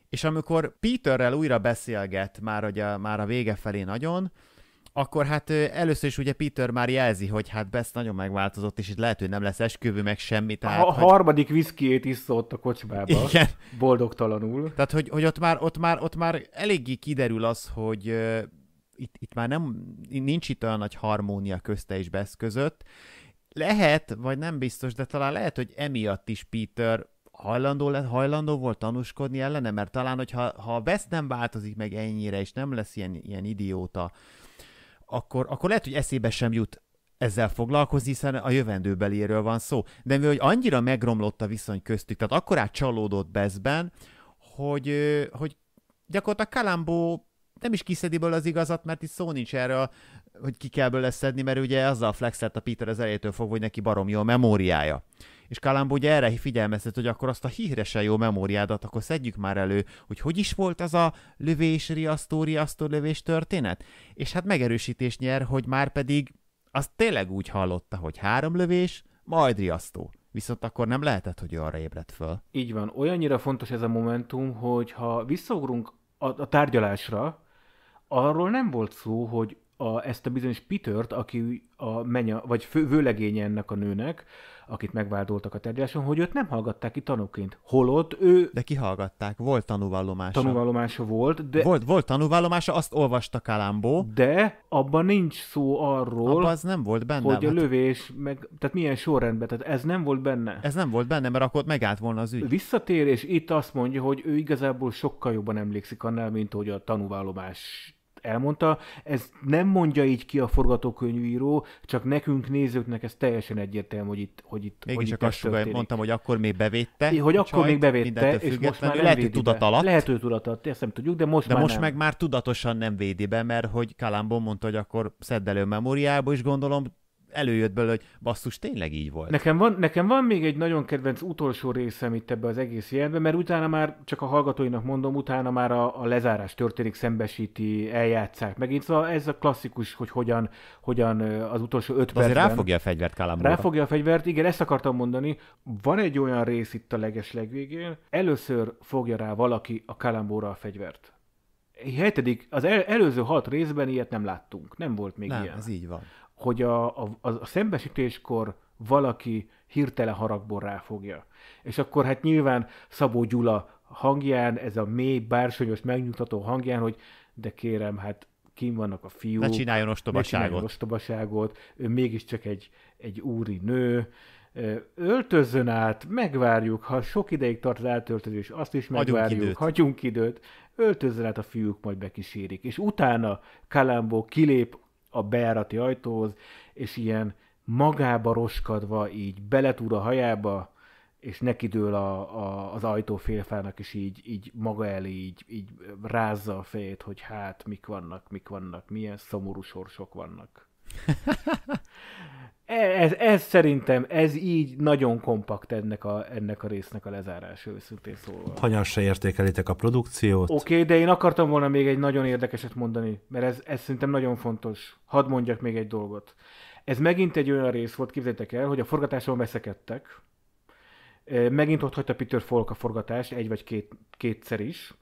És amikor Peterrel újra beszélget, már, ugye, a, már a vége felé nagyon, akkor hát először is ugye Peter már jelzi, hogy hát Bess nagyon megváltozott, és itt lehet, hogy nem lesz esküvő, meg semmi. Tehát, a hogy... harmadik viszkiét iszza ott a kocsmába, Igen. boldogtalanul. Tehát, hogy, hogy ott, már, ott, már, ott már eléggé kiderül az, hogy uh, itt, itt már nem, nincs itt olyan nagy harmónia közte és Bess között, lehet, vagy nem biztos, de talán lehet, hogy emiatt is Peter hajlandó, lett, hajlandó volt tanúskodni ellene, mert talán, hogyha ha a Best nem változik meg ennyire, és nem lesz ilyen, ilyen idióta, akkor, akkor lehet, hogy eszébe sem jut ezzel foglalkozni, hiszen a jövendőbeliéről van szó. De mivel hogy annyira megromlott a viszony köztük, tehát akkor csalódott Bezben, hogy, hogy gyakorlatilag Kalambó nem is kiszedi az igazat, mert itt szó nincs erről hogy ki kell belőle szedni, mert ugye azzal flexelt a Peter az elejétől fog, hogy neki barom jó a memóriája. És Kalambó ugye erre figyelmeztet, hogy akkor azt a híresen jó memóriádat, akkor szedjük már elő, hogy hogy is volt az a lövés, riasztó, riasztó lövés történet. És hát megerősítés nyer, hogy már pedig azt tényleg úgy hallotta, hogy három lövés, majd riasztó. Viszont akkor nem lehetett, hogy ő arra ébredt föl. Így van. Olyannyira fontos ez a momentum, hogy ha visszaugrunk a, a tárgyalásra, arról nem volt szó, hogy a, ezt a bizonyos Pitört, aki a menya, vagy fő, vőlegénye ennek a nőnek, akit megvádoltak a tárgyaláson, hogy őt nem hallgatták ki tanúként. Holott ő... De kihallgatták, volt tanúvallomása. Tanúvallomása volt, de... Volt, volt tanúvallomása, azt olvasta Kalambó. De abban nincs szó arról... Abban az nem volt benne. Hogy a hát- lövés, meg... tehát milyen sorrendben, tehát ez nem volt benne. Ez nem volt benne, mert akkor megállt volna az ügy. Visszatér, és itt azt mondja, hogy ő igazából sokkal jobban emlékszik annál, mint hogy a tanúvallomás elmondta. Ez nem mondja így ki a forgatókönyvíró, csak nekünk nézőknek ez teljesen egyértelmű, hogy itt hogy itt Mégis hogy csak azt mondtam, hogy akkor még bevette, É, hogy akkor még bevette, és most már lehet, hogy tudat alatt. Lehet, hogy tudat alatt, ezt nem tudjuk, de most de már most nem. meg már tudatosan nem védi be, mert hogy Kalambon mondta, hogy akkor szedd elő memóriába, és gondolom előjött belőle, hogy basszus, tényleg így volt. Nekem van, nekem van még egy nagyon kedvenc utolsó részem itt ebbe az egész jelenben, mert utána már, csak a hallgatóinak mondom, utána már a, a lezárás történik, szembesíti, eljátszák megint. Szóval ez a klasszikus, hogy hogyan, hogyan az utolsó öt percben... Azért ráfogja a fegyvert Kalambóra. Ráfogja a fegyvert, igen, ezt akartam mondani. Van egy olyan rész itt a leges legvégén, először fogja rá valaki a Kalambóra a fegyvert hetedik, az el, előző hat részben ilyet nem láttunk. Nem volt még nem, ilyen. ez így van hogy a, a, a, szembesítéskor valaki hirtelen haragból ráfogja. És akkor hát nyilván Szabó Gyula hangján, ez a mély, bársonyos, megnyugtató hangján, hogy de kérem, hát kim vannak a fiúk. Ne csináljon ostobaságot. Ne csináljon ostobaságot. Ő mégiscsak egy, egy úri nő. Öltözzön át, megvárjuk, ha sok ideig tart az eltöltözés, azt is megvárjuk, hagyunk időt. Hagyunk időt öltözzön át a fiúk, majd bekísérik. És utána Kalambó kilép a bejárati ajtóhoz, és ilyen magába roskadva így beletúr a hajába, és nekidől a, a, az ajtó félfának is így, így maga elé így, így rázza a fejét, hogy hát mik vannak, mik vannak, milyen szomorú sorsok vannak. (laughs) ez, ez szerintem, ez így nagyon kompakt ennek a, ennek a résznek a lezárása, őszintén szólva. Hanyan se értékelitek a produkciót. Oké, okay, de én akartam volna még egy nagyon érdekeset mondani, mert ez, ez szerintem nagyon fontos. Hadd mondjak még egy dolgot. Ez megint egy olyan rész volt, képzeljétek el, hogy a forgatáson veszekedtek. Megint ott hagyta Peter Falk a forgatást, egy vagy két, kétszer is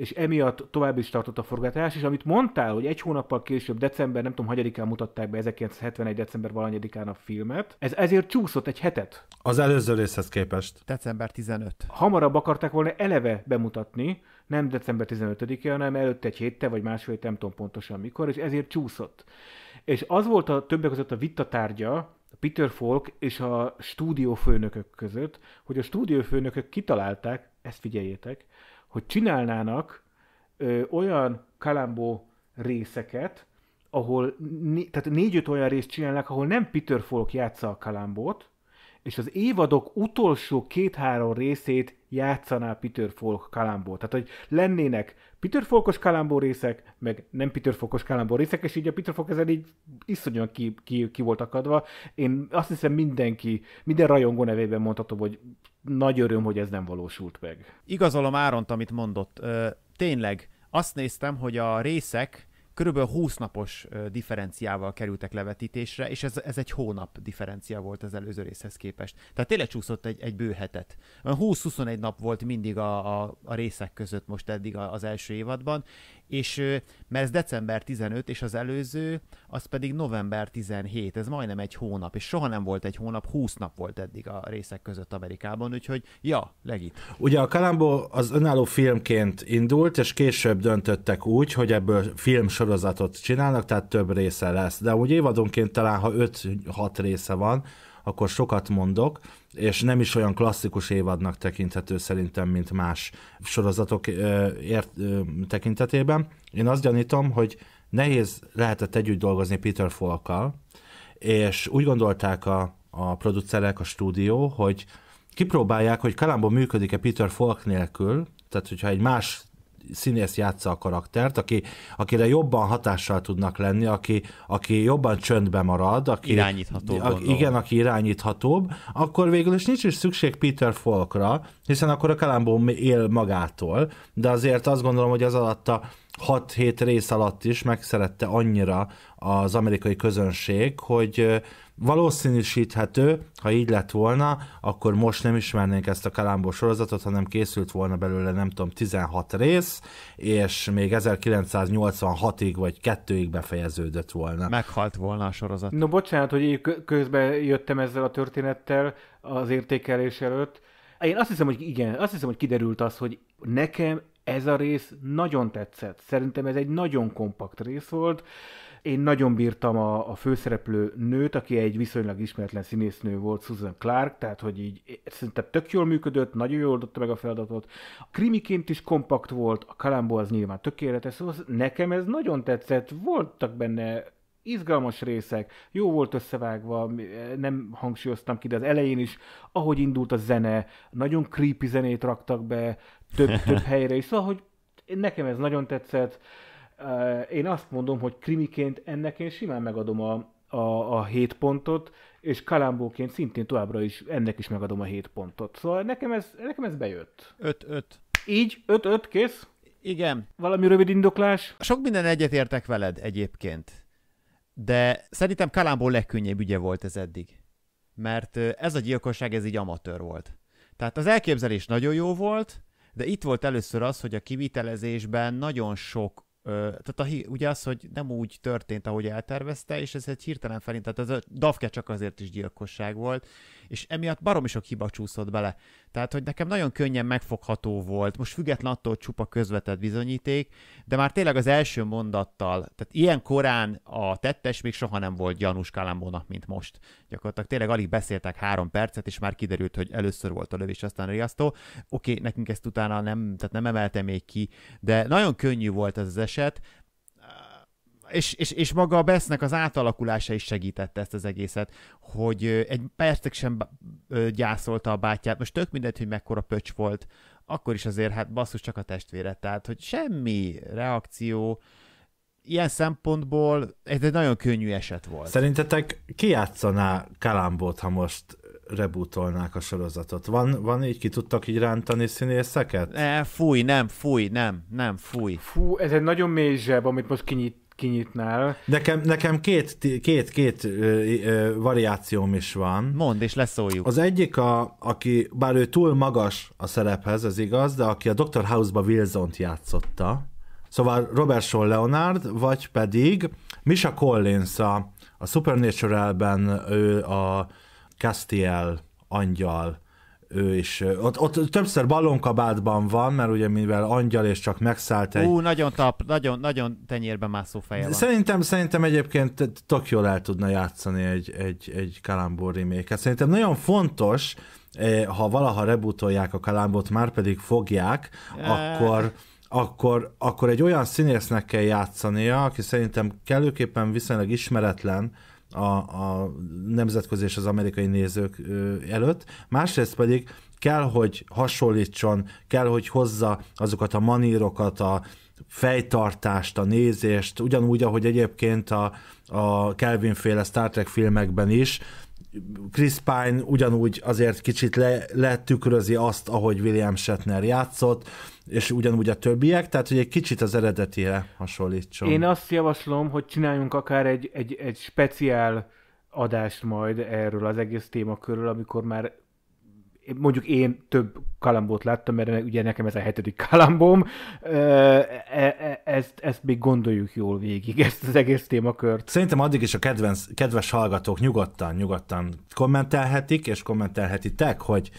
és emiatt tovább is tartott a forgatás, és amit mondtál, hogy egy hónappal később, december, nem tudom, hagyadikán mutatták be 1971. december valanyadikán a filmet, ez ezért csúszott egy hetet. Az előző részhez képest. December 15. Hamarabb akarták volna eleve bemutatni, nem december 15-e, hanem előtte egy hétte, vagy másfél, nem tudom pontosan mikor, és ezért csúszott. És az volt a többek között a tárgya, Peter Falk és a stúdiófőnökök között, hogy a stúdiófőnökök kitalálták, ezt figyeljétek, hogy csinálnának ö, olyan Kalambó részeket, ahol, né, tehát négy-öt olyan részt csinálnak, ahol nem Peter Falk játsza a Kalambót, és az évadok utolsó két-három részét játszaná Peter Falk Kalambó. Tehát, hogy lennének Peter Falkos Kalambó részek, meg nem Peter Falkos Kalambó részek, és így a Peter Falk ezen így iszonyúan ki, ki, ki volt akadva. Én azt hiszem mindenki, minden rajongó nevében mondhatom, hogy nagy öröm, hogy ez nem valósult meg. Igazolom Áront, amit mondott. tényleg, azt néztem, hogy a részek körülbelül 20 napos differenciával kerültek levetítésre, és ez, ez egy hónap differencia volt az előző részhez képest. Tehát tényleg csúszott egy, egy bő hetet. 20-21 nap volt mindig a, a, a részek között most eddig az első évadban, és mert ez december 15, és az előző, az pedig november 17, ez majdnem egy hónap, és soha nem volt egy hónap, 20 nap volt eddig a részek között Amerikában, úgyhogy ja, legit. Ugye a Kalambó az önálló filmként indult, és később döntöttek úgy, hogy ebből filmsorozatot csinálnak, tehát több része lesz, de úgy évadonként talán, ha 5-6 része van, akkor sokat mondok, és nem is olyan klasszikus évadnak tekinthető szerintem, mint más sorozatok ért, tekintetében. Én azt gyanítom, hogy nehéz lehetett együtt dolgozni Peter Falkkal, és úgy gondolták a, a producerek, a stúdió, hogy kipróbálják, hogy Kalambó működik-e Peter Falk nélkül, tehát hogyha egy más színész játsza a karaktert, aki, akire jobban hatással tudnak lenni, aki, aki jobban csöndbe marad, aki irányíthatóbb. A, igen, aki irányíthatóbb, akkor végül is nincs is szükség Peter Folkra, hiszen akkor a Kalambó él magától, de azért azt gondolom, hogy az alatt a 6-7 rész alatt is megszerette annyira az amerikai közönség, hogy valószínűsíthető, ha így lett volna, akkor most nem ismernénk ezt a Kalambó sorozatot, hanem készült volna belőle nem tudom 16 rész, és még 1986-ig vagy 2-ig befejeződött volna. Meghalt volna a sorozat. No bocsánat, hogy közben jöttem ezzel a történettel az értékelés előtt. Én azt hiszem, hogy igen, azt hiszem, hogy kiderült az, hogy nekem ez a rész nagyon tetszett. Szerintem ez egy nagyon kompakt rész volt. Én nagyon bírtam a, a főszereplő nőt, aki egy viszonylag ismeretlen színésznő volt, Susan Clark, tehát hogy így szerintem tök jól működött, nagyon jól oldotta meg a feladatot. A krimiként is kompakt volt, a Kalambó az nyilván tökéletes, szóval nekem ez nagyon tetszett, voltak benne izgalmas részek, jó volt összevágva, nem hangsúlyoztam ki, de az elején is, ahogy indult a zene, nagyon creepy zenét raktak be több, (laughs) több helyre, és szóval, hogy nekem ez nagyon tetszett, én azt mondom, hogy krimiként ennek én simán megadom a, a, a 7 pontot, és kalambóként szintén továbbra is ennek is megadom a 7 pontot. Szóval nekem ez, nekem ez bejött. 5-5. Így, 5-5, kész? Igen. Valami rövid indoklás? Sok minden egyetértek veled egyébként, de szerintem Kalambó legkönnyebb ügye volt ez eddig. Mert ez a gyilkosság, ez így amatőr volt. Tehát az elképzelés nagyon jó volt, de itt volt először az, hogy a kivitelezésben nagyon sok tehát a, ugye az, hogy nem úgy történt, ahogy eltervezte, és ez egy hirtelen felint, tehát ez a Dafke csak azért is gyilkosság volt, és emiatt baromi sok hiba csúszott bele. Tehát, hogy nekem nagyon könnyen megfogható volt, most független attól csupa közvetett bizonyíték, de már tényleg az első mondattal, tehát ilyen korán a tettes még soha nem volt gyanús Kalambónak, mint most. Gyakorlatilag tényleg alig beszéltek három percet, és már kiderült, hogy először volt a lövés, aztán a riasztó. Oké, nekünk ezt utána nem, tehát nem emeltem még ki, de nagyon könnyű volt ez az eset, és, és, és maga a Besznek az átalakulása is segítette ezt az egészet, hogy egy percig sem gyászolta a bátyját, most tök mindegy, hogy mekkora pöcs volt, akkor is azért hát basszus csak a testvéret, tehát hogy semmi reakció, ilyen szempontból ez egy nagyon könnyű eset volt. Szerintetek ki játszaná kalambot ha most rebootolnák a sorozatot? Van, van így, ki tudtak így rántani színészeket? E, fúj, nem, fúj, nem, nem, fúj. Fú, ez egy nagyon mély zseb, amit most kinyit, kinyitnál. Nekem, nekem két, két, két ö, ö, variációm is van. Mond és leszóljuk. Az egyik, a, aki, bár ő túl magas a szerephez, az igaz, de aki a Dr. House-ba Wilson-t játszotta, szóval Robert Sean Leonard, vagy pedig Misha Collins a, a Supernatural-ben ő a Castiel angyal ő is, ott, ott többször ballonkabátban van, mert ugye mivel angyal és csak megszállt egy... Ú, nagyon tap, nagyon, nagyon tenyérbe mászó feje van. Szerintem, szerintem egyébként tök jól el tudna játszani egy, egy, egy Kalambó remake Szerintem nagyon fontos, e, ha valaha rebutolják a Kalambot, már pedig fogják, e... akkor, akkor, akkor egy olyan színésznek kell játszania, aki szerintem kellőképpen viszonylag ismeretlen, a, a nemzetközi és az amerikai nézők előtt, másrészt pedig kell, hogy hasonlítson, kell, hogy hozza azokat a manírokat, a fejtartást, a nézést, ugyanúgy, ahogy egyébként a, a Kelvin féle Star Trek filmekben is, Chris Pine ugyanúgy azért kicsit le, letükrözi azt, ahogy William Shatner játszott, és ugyanúgy a többiek, tehát hogy egy kicsit az eredetire hasonlítson. Én azt javaslom, hogy csináljunk akár egy, egy, egy speciál adást majd erről az egész témakörről, amikor már mondjuk én több kalambót láttam, mert ugye nekem ez a hetedik (laughs) kalambom. E, e, ezt, ezt még gondoljuk jól végig, (laughs) ezt az egész témakört. Szerintem addig is a kedvenc, kedves hallgatók nyugodtan, nyugodtan kommentelhetik, és kommentelhetitek, hogy,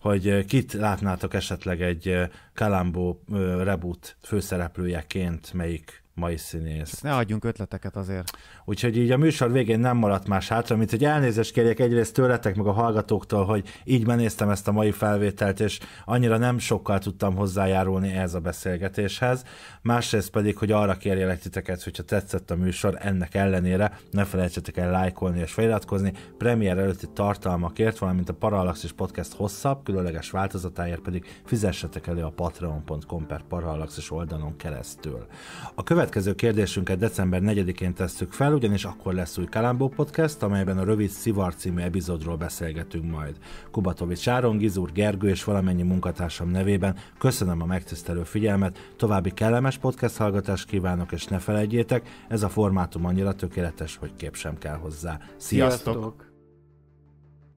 hogy kit látnátok esetleg egy Kalambó reboot főszereplőjeként, melyik mai színész. ne adjunk ötleteket azért. Úgyhogy így a műsor végén nem maradt más hátra, mint hogy elnézést kérjek egyrészt tőletek, meg a hallgatóktól, hogy így benéztem ezt a mai felvételt, és annyira nem sokkal tudtam hozzájárulni ehhez a beszélgetéshez. Másrészt pedig, hogy arra kérjelek titeket, hogyha tetszett a műsor, ennek ellenére ne felejtsetek el lájkolni és feliratkozni, premier előtti tartalmakért, valamint a Parallaxis Podcast hosszabb, különleges változatáért pedig fizessetek elő a patreon.com per parallaxis oldalon keresztül. A követ következő kérdésünket december 4-én tesszük fel, ugyanis akkor lesz új Kalambó Podcast, amelyben a rövid Szivar című epizódról beszélgetünk majd. Kubatovics Áron, Gizur Gergő és valamennyi munkatársam nevében köszönöm a megtisztelő figyelmet, további kellemes podcast hallgatást kívánok, és ne felejtjétek, ez a formátum annyira tökéletes, hogy kép sem kell hozzá. Sziasztok! Sziasztok.